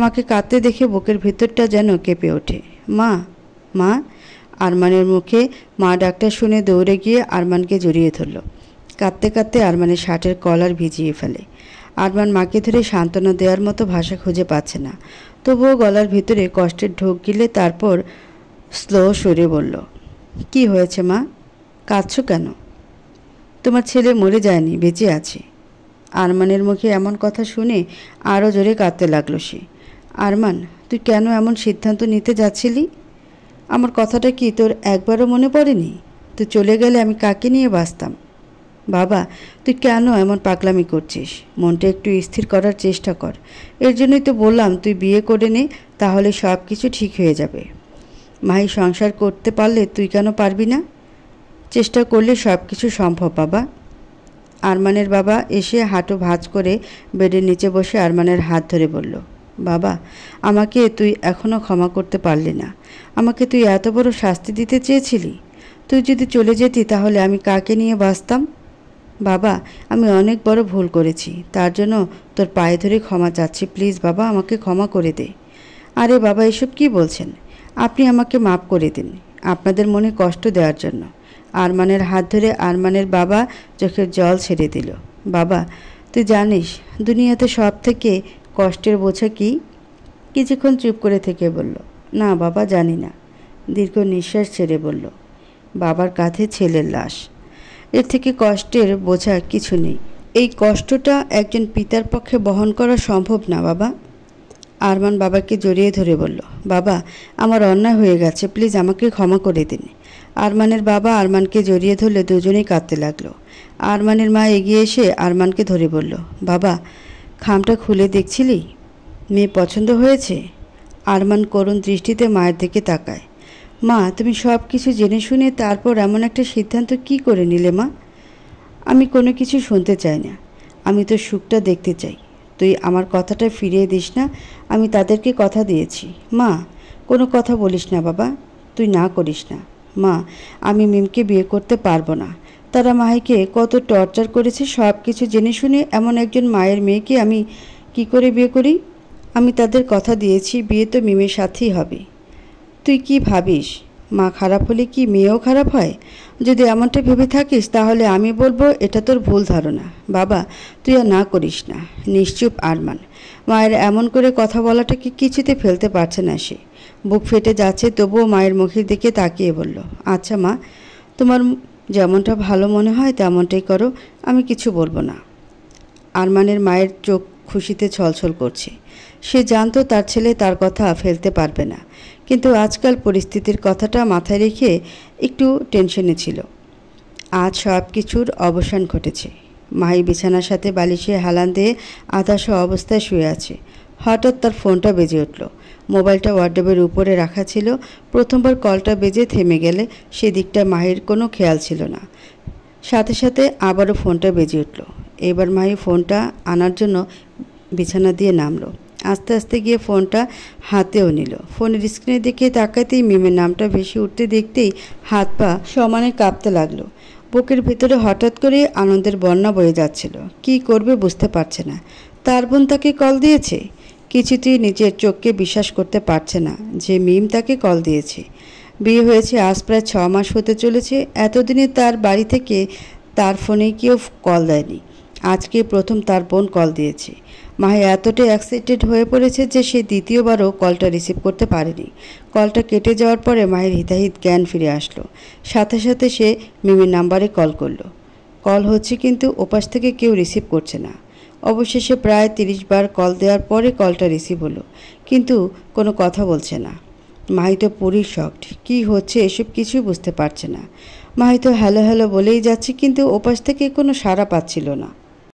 মাকে কাঁদতে দেখে বুকের ভেতরটা যেন কেঁপে ওঠে মা মা আরমানের মুখে মা ডাক্তার শুনে দৌড়ে গিয়ে আরমানকে জড়িয়ে ধরল কাঁদতে কাঁদতে আরমানের শার্টের কলার ভিজিয়ে ফেলে আরমান মাকে ধরে সান্ত্বনা দেওয়ার মতো ভাষা খুঁজে পাচ্ছে না তবুও গলার ভিতরে কষ্টের ঢোক গিলে তারপর স্লো সরে বলল কি হয়েছে মা কাঁদছ কেন তোমার ছেলে মরে যায়নি বেঁচে আছে আরমানের মুখে এমন কথা শুনে আরও জোরে কাঁদতে লাগলো সে আরমান তুই কেন এমন সিদ্ধান্ত নিতে যাচ্ছিলি আমার কথাটা কি তোর একবারও মনে পড়েনি তুই চলে গেলে আমি কাকে নিয়ে বাঁচতাম বাবা তুই কেন এমন পাগলামি করছিস মনটা একটু স্থির করার চেষ্টা কর এর জন্যই তো বললাম তুই বিয়ে করে নে তাহলে সব কিছু ঠিক হয়ে যাবে মাহি সংসার করতে পারলে তুই কেন পারবি না চেষ্টা করলে সব কিছু সম্ভব বাবা আরমানের বাবা এসে হাঁটু ভাঁজ করে বেডের নিচে বসে আরমানের হাত ধরে বলল বাবা আমাকে তুই এখনও ক্ষমা করতে পারলি না আমাকে তুই এত বড় শাস্তি দিতে চেয়েছিলি তুই যদি চলে যেতি তাহলে আমি কাকে নিয়ে বাঁচতাম বাবা আমি অনেক বড় ভুল করেছি তার জন্য তোর পায়ে ধরে ক্ষমা চাচ্ছি প্লিজ বাবা আমাকে ক্ষমা করে দে আরে বাবা এসব কি বলছেন আপনি আমাকে মাপ করে দিন আপনাদের মনে কষ্ট দেওয়ার জন্য আরমানের হাত ধরে আরমানের বাবা চোখের জল ছেড়ে দিল বাবা তুই জানিস দুনিয়াতে সব থেকে কষ্টের বোঝা কি কিছুক্ষণ চুপ করে থেকে বলল না বাবা জানি না দীর্ঘ নিঃশ্বাস ছেড়ে বলল বাবার কাঁধে ছেলের লাশ এর থেকে কষ্টের বোঝা কিছু নেই এই কষ্টটা একজন পিতার পক্ষে বহন করা সম্ভব না বাবা আরমান বাবাকে জড়িয়ে ধরে বলল বাবা আমার অন্যায় হয়ে গেছে প্লিজ আমাকে ক্ষমা করে দিন আরমানের বাবা আরমানকে জড়িয়ে ধরলে দুজনেই কাঁদতে লাগলো আরমানের মা এগিয়ে এসে আরমানকে ধরে বলল বাবা খামটা খুলে দেখছিলি মেয়ে পছন্দ হয়েছে আরমান করুণ দৃষ্টিতে মায়ের দিকে তাকায় মা তুমি সব কিছু জেনে শুনে তারপর এমন একটা সিদ্ধান্ত কি করে নিলে মা আমি কোনো কিছু শুনতে চাই না আমি তো সুখটা দেখতে চাই তুই আমার কথাটা ফিরিয়ে দিস না আমি তাদেরকে কথা দিয়েছি মা কোনো কথা বলিস না বাবা তুই না করিস না মা আমি মিমকে বিয়ে করতে পারবো না তারা মাহিকে কত টর্চার করেছে সব কিছু জেনে শুনে এমন একজন মায়ের মেয়েকে আমি কি করে বিয়ে করি আমি তাদের কথা দিয়েছি বিয়ে তো মিমের সাথেই হবে তুই কি ভাবিস মা খারাপ হলে কি মেয়েও খারাপ হয় যদি এমনটা ভেবে থাকিস তাহলে আমি বলবো এটা তোর ভুল ধারণা বাবা তুই আর না করিস না নিশ্চুপ আরমান মায়ের এমন করে কথা বলাটাকে কিছুতে ফেলতে পারছে না সে বুক ফেটে যাচ্ছে তবুও মায়ের মুখের দিকে তাকিয়ে বলল আচ্ছা মা তোমার যেমনটা ভালো মনে হয় তেমনটাই করো আমি কিছু বলবো না আরমানের মায়ের চোখ খুশিতে ছলছল করছে সে জানতো তার ছেলে তার কথা ফেলতে পারবে না কিন্তু আজকাল পরিস্থিতির কথাটা মাথায় রেখে একটু টেনশনে ছিল আজ সব কিছুর অবসান ঘটেছে মাই বিছানার সাথে বালিশে হালান দিয়ে আধাশ অবস্থায় শুয়ে আছে হঠাৎ তার ফোনটা বেজে উঠল মোবাইলটা ওয়ার্ডবের উপরে রাখা ছিল প্রথমবার কলটা বেজে থেমে গেলে সেদিকটা মাহির কোনো খেয়াল ছিল না সাথে সাথে আবারও ফোনটা বেজে উঠল এবার মাহি ফোনটা আনার জন্য বিছানা দিয়ে নামলো আস্তে আস্তে গিয়ে ফোনটা হাতেও নিল ফোনের স্ক্রিনে দেখে তাকাতেই মিমের নামটা ভেসে উঠতে দেখতেই হাত পা সমানে কাঁপতে লাগলো বুকের ভেতরে হঠাৎ করে আনন্দের বন্যা বয়ে যাচ্ছিল কি করবে বুঝতে পারছে না তার বোন তাকে কল দিয়েছে কিছুতেই নিজের চোখকে বিশ্বাস করতে পারছে না যে মিম তাকে কল দিয়েছে বিয়ে হয়েছে আজ প্রায় ছ মাস হতে চলেছে এতদিনে তার বাড়ি থেকে তার ফোনে কেউ কল দেয়নি আজকে প্রথম তার বোন কল দিয়েছে মাহে এতটাই অ্যাক্সিডেন্ট হয়ে পড়েছে যে সে দ্বিতীয়বারও কলটা রিসিভ করতে পারেনি কলটা কেটে যাওয়ার পরে মাহের হিতাহিত জ্ঞান ফিরে আসলো সাথে সাথে সে মিমির নাম্বারে কল করলো কল হচ্ছে কিন্তু ওপাশ থেকে কেউ রিসিভ করছে না অবশেষে প্রায় তিরিশ বার কল দেওয়ার পরে কলটা রিসিভ হলো কিন্তু কোনো কথা বলছে না মাহিত পুরী শকড কী হচ্ছে এসব কিছুই বুঝতে পারছে না মাহিত হ্যালো হ্যালো বলেই যাচ্ছে কিন্তু ওপাশ থেকে কোনো সাড়া পাচ্ছিল না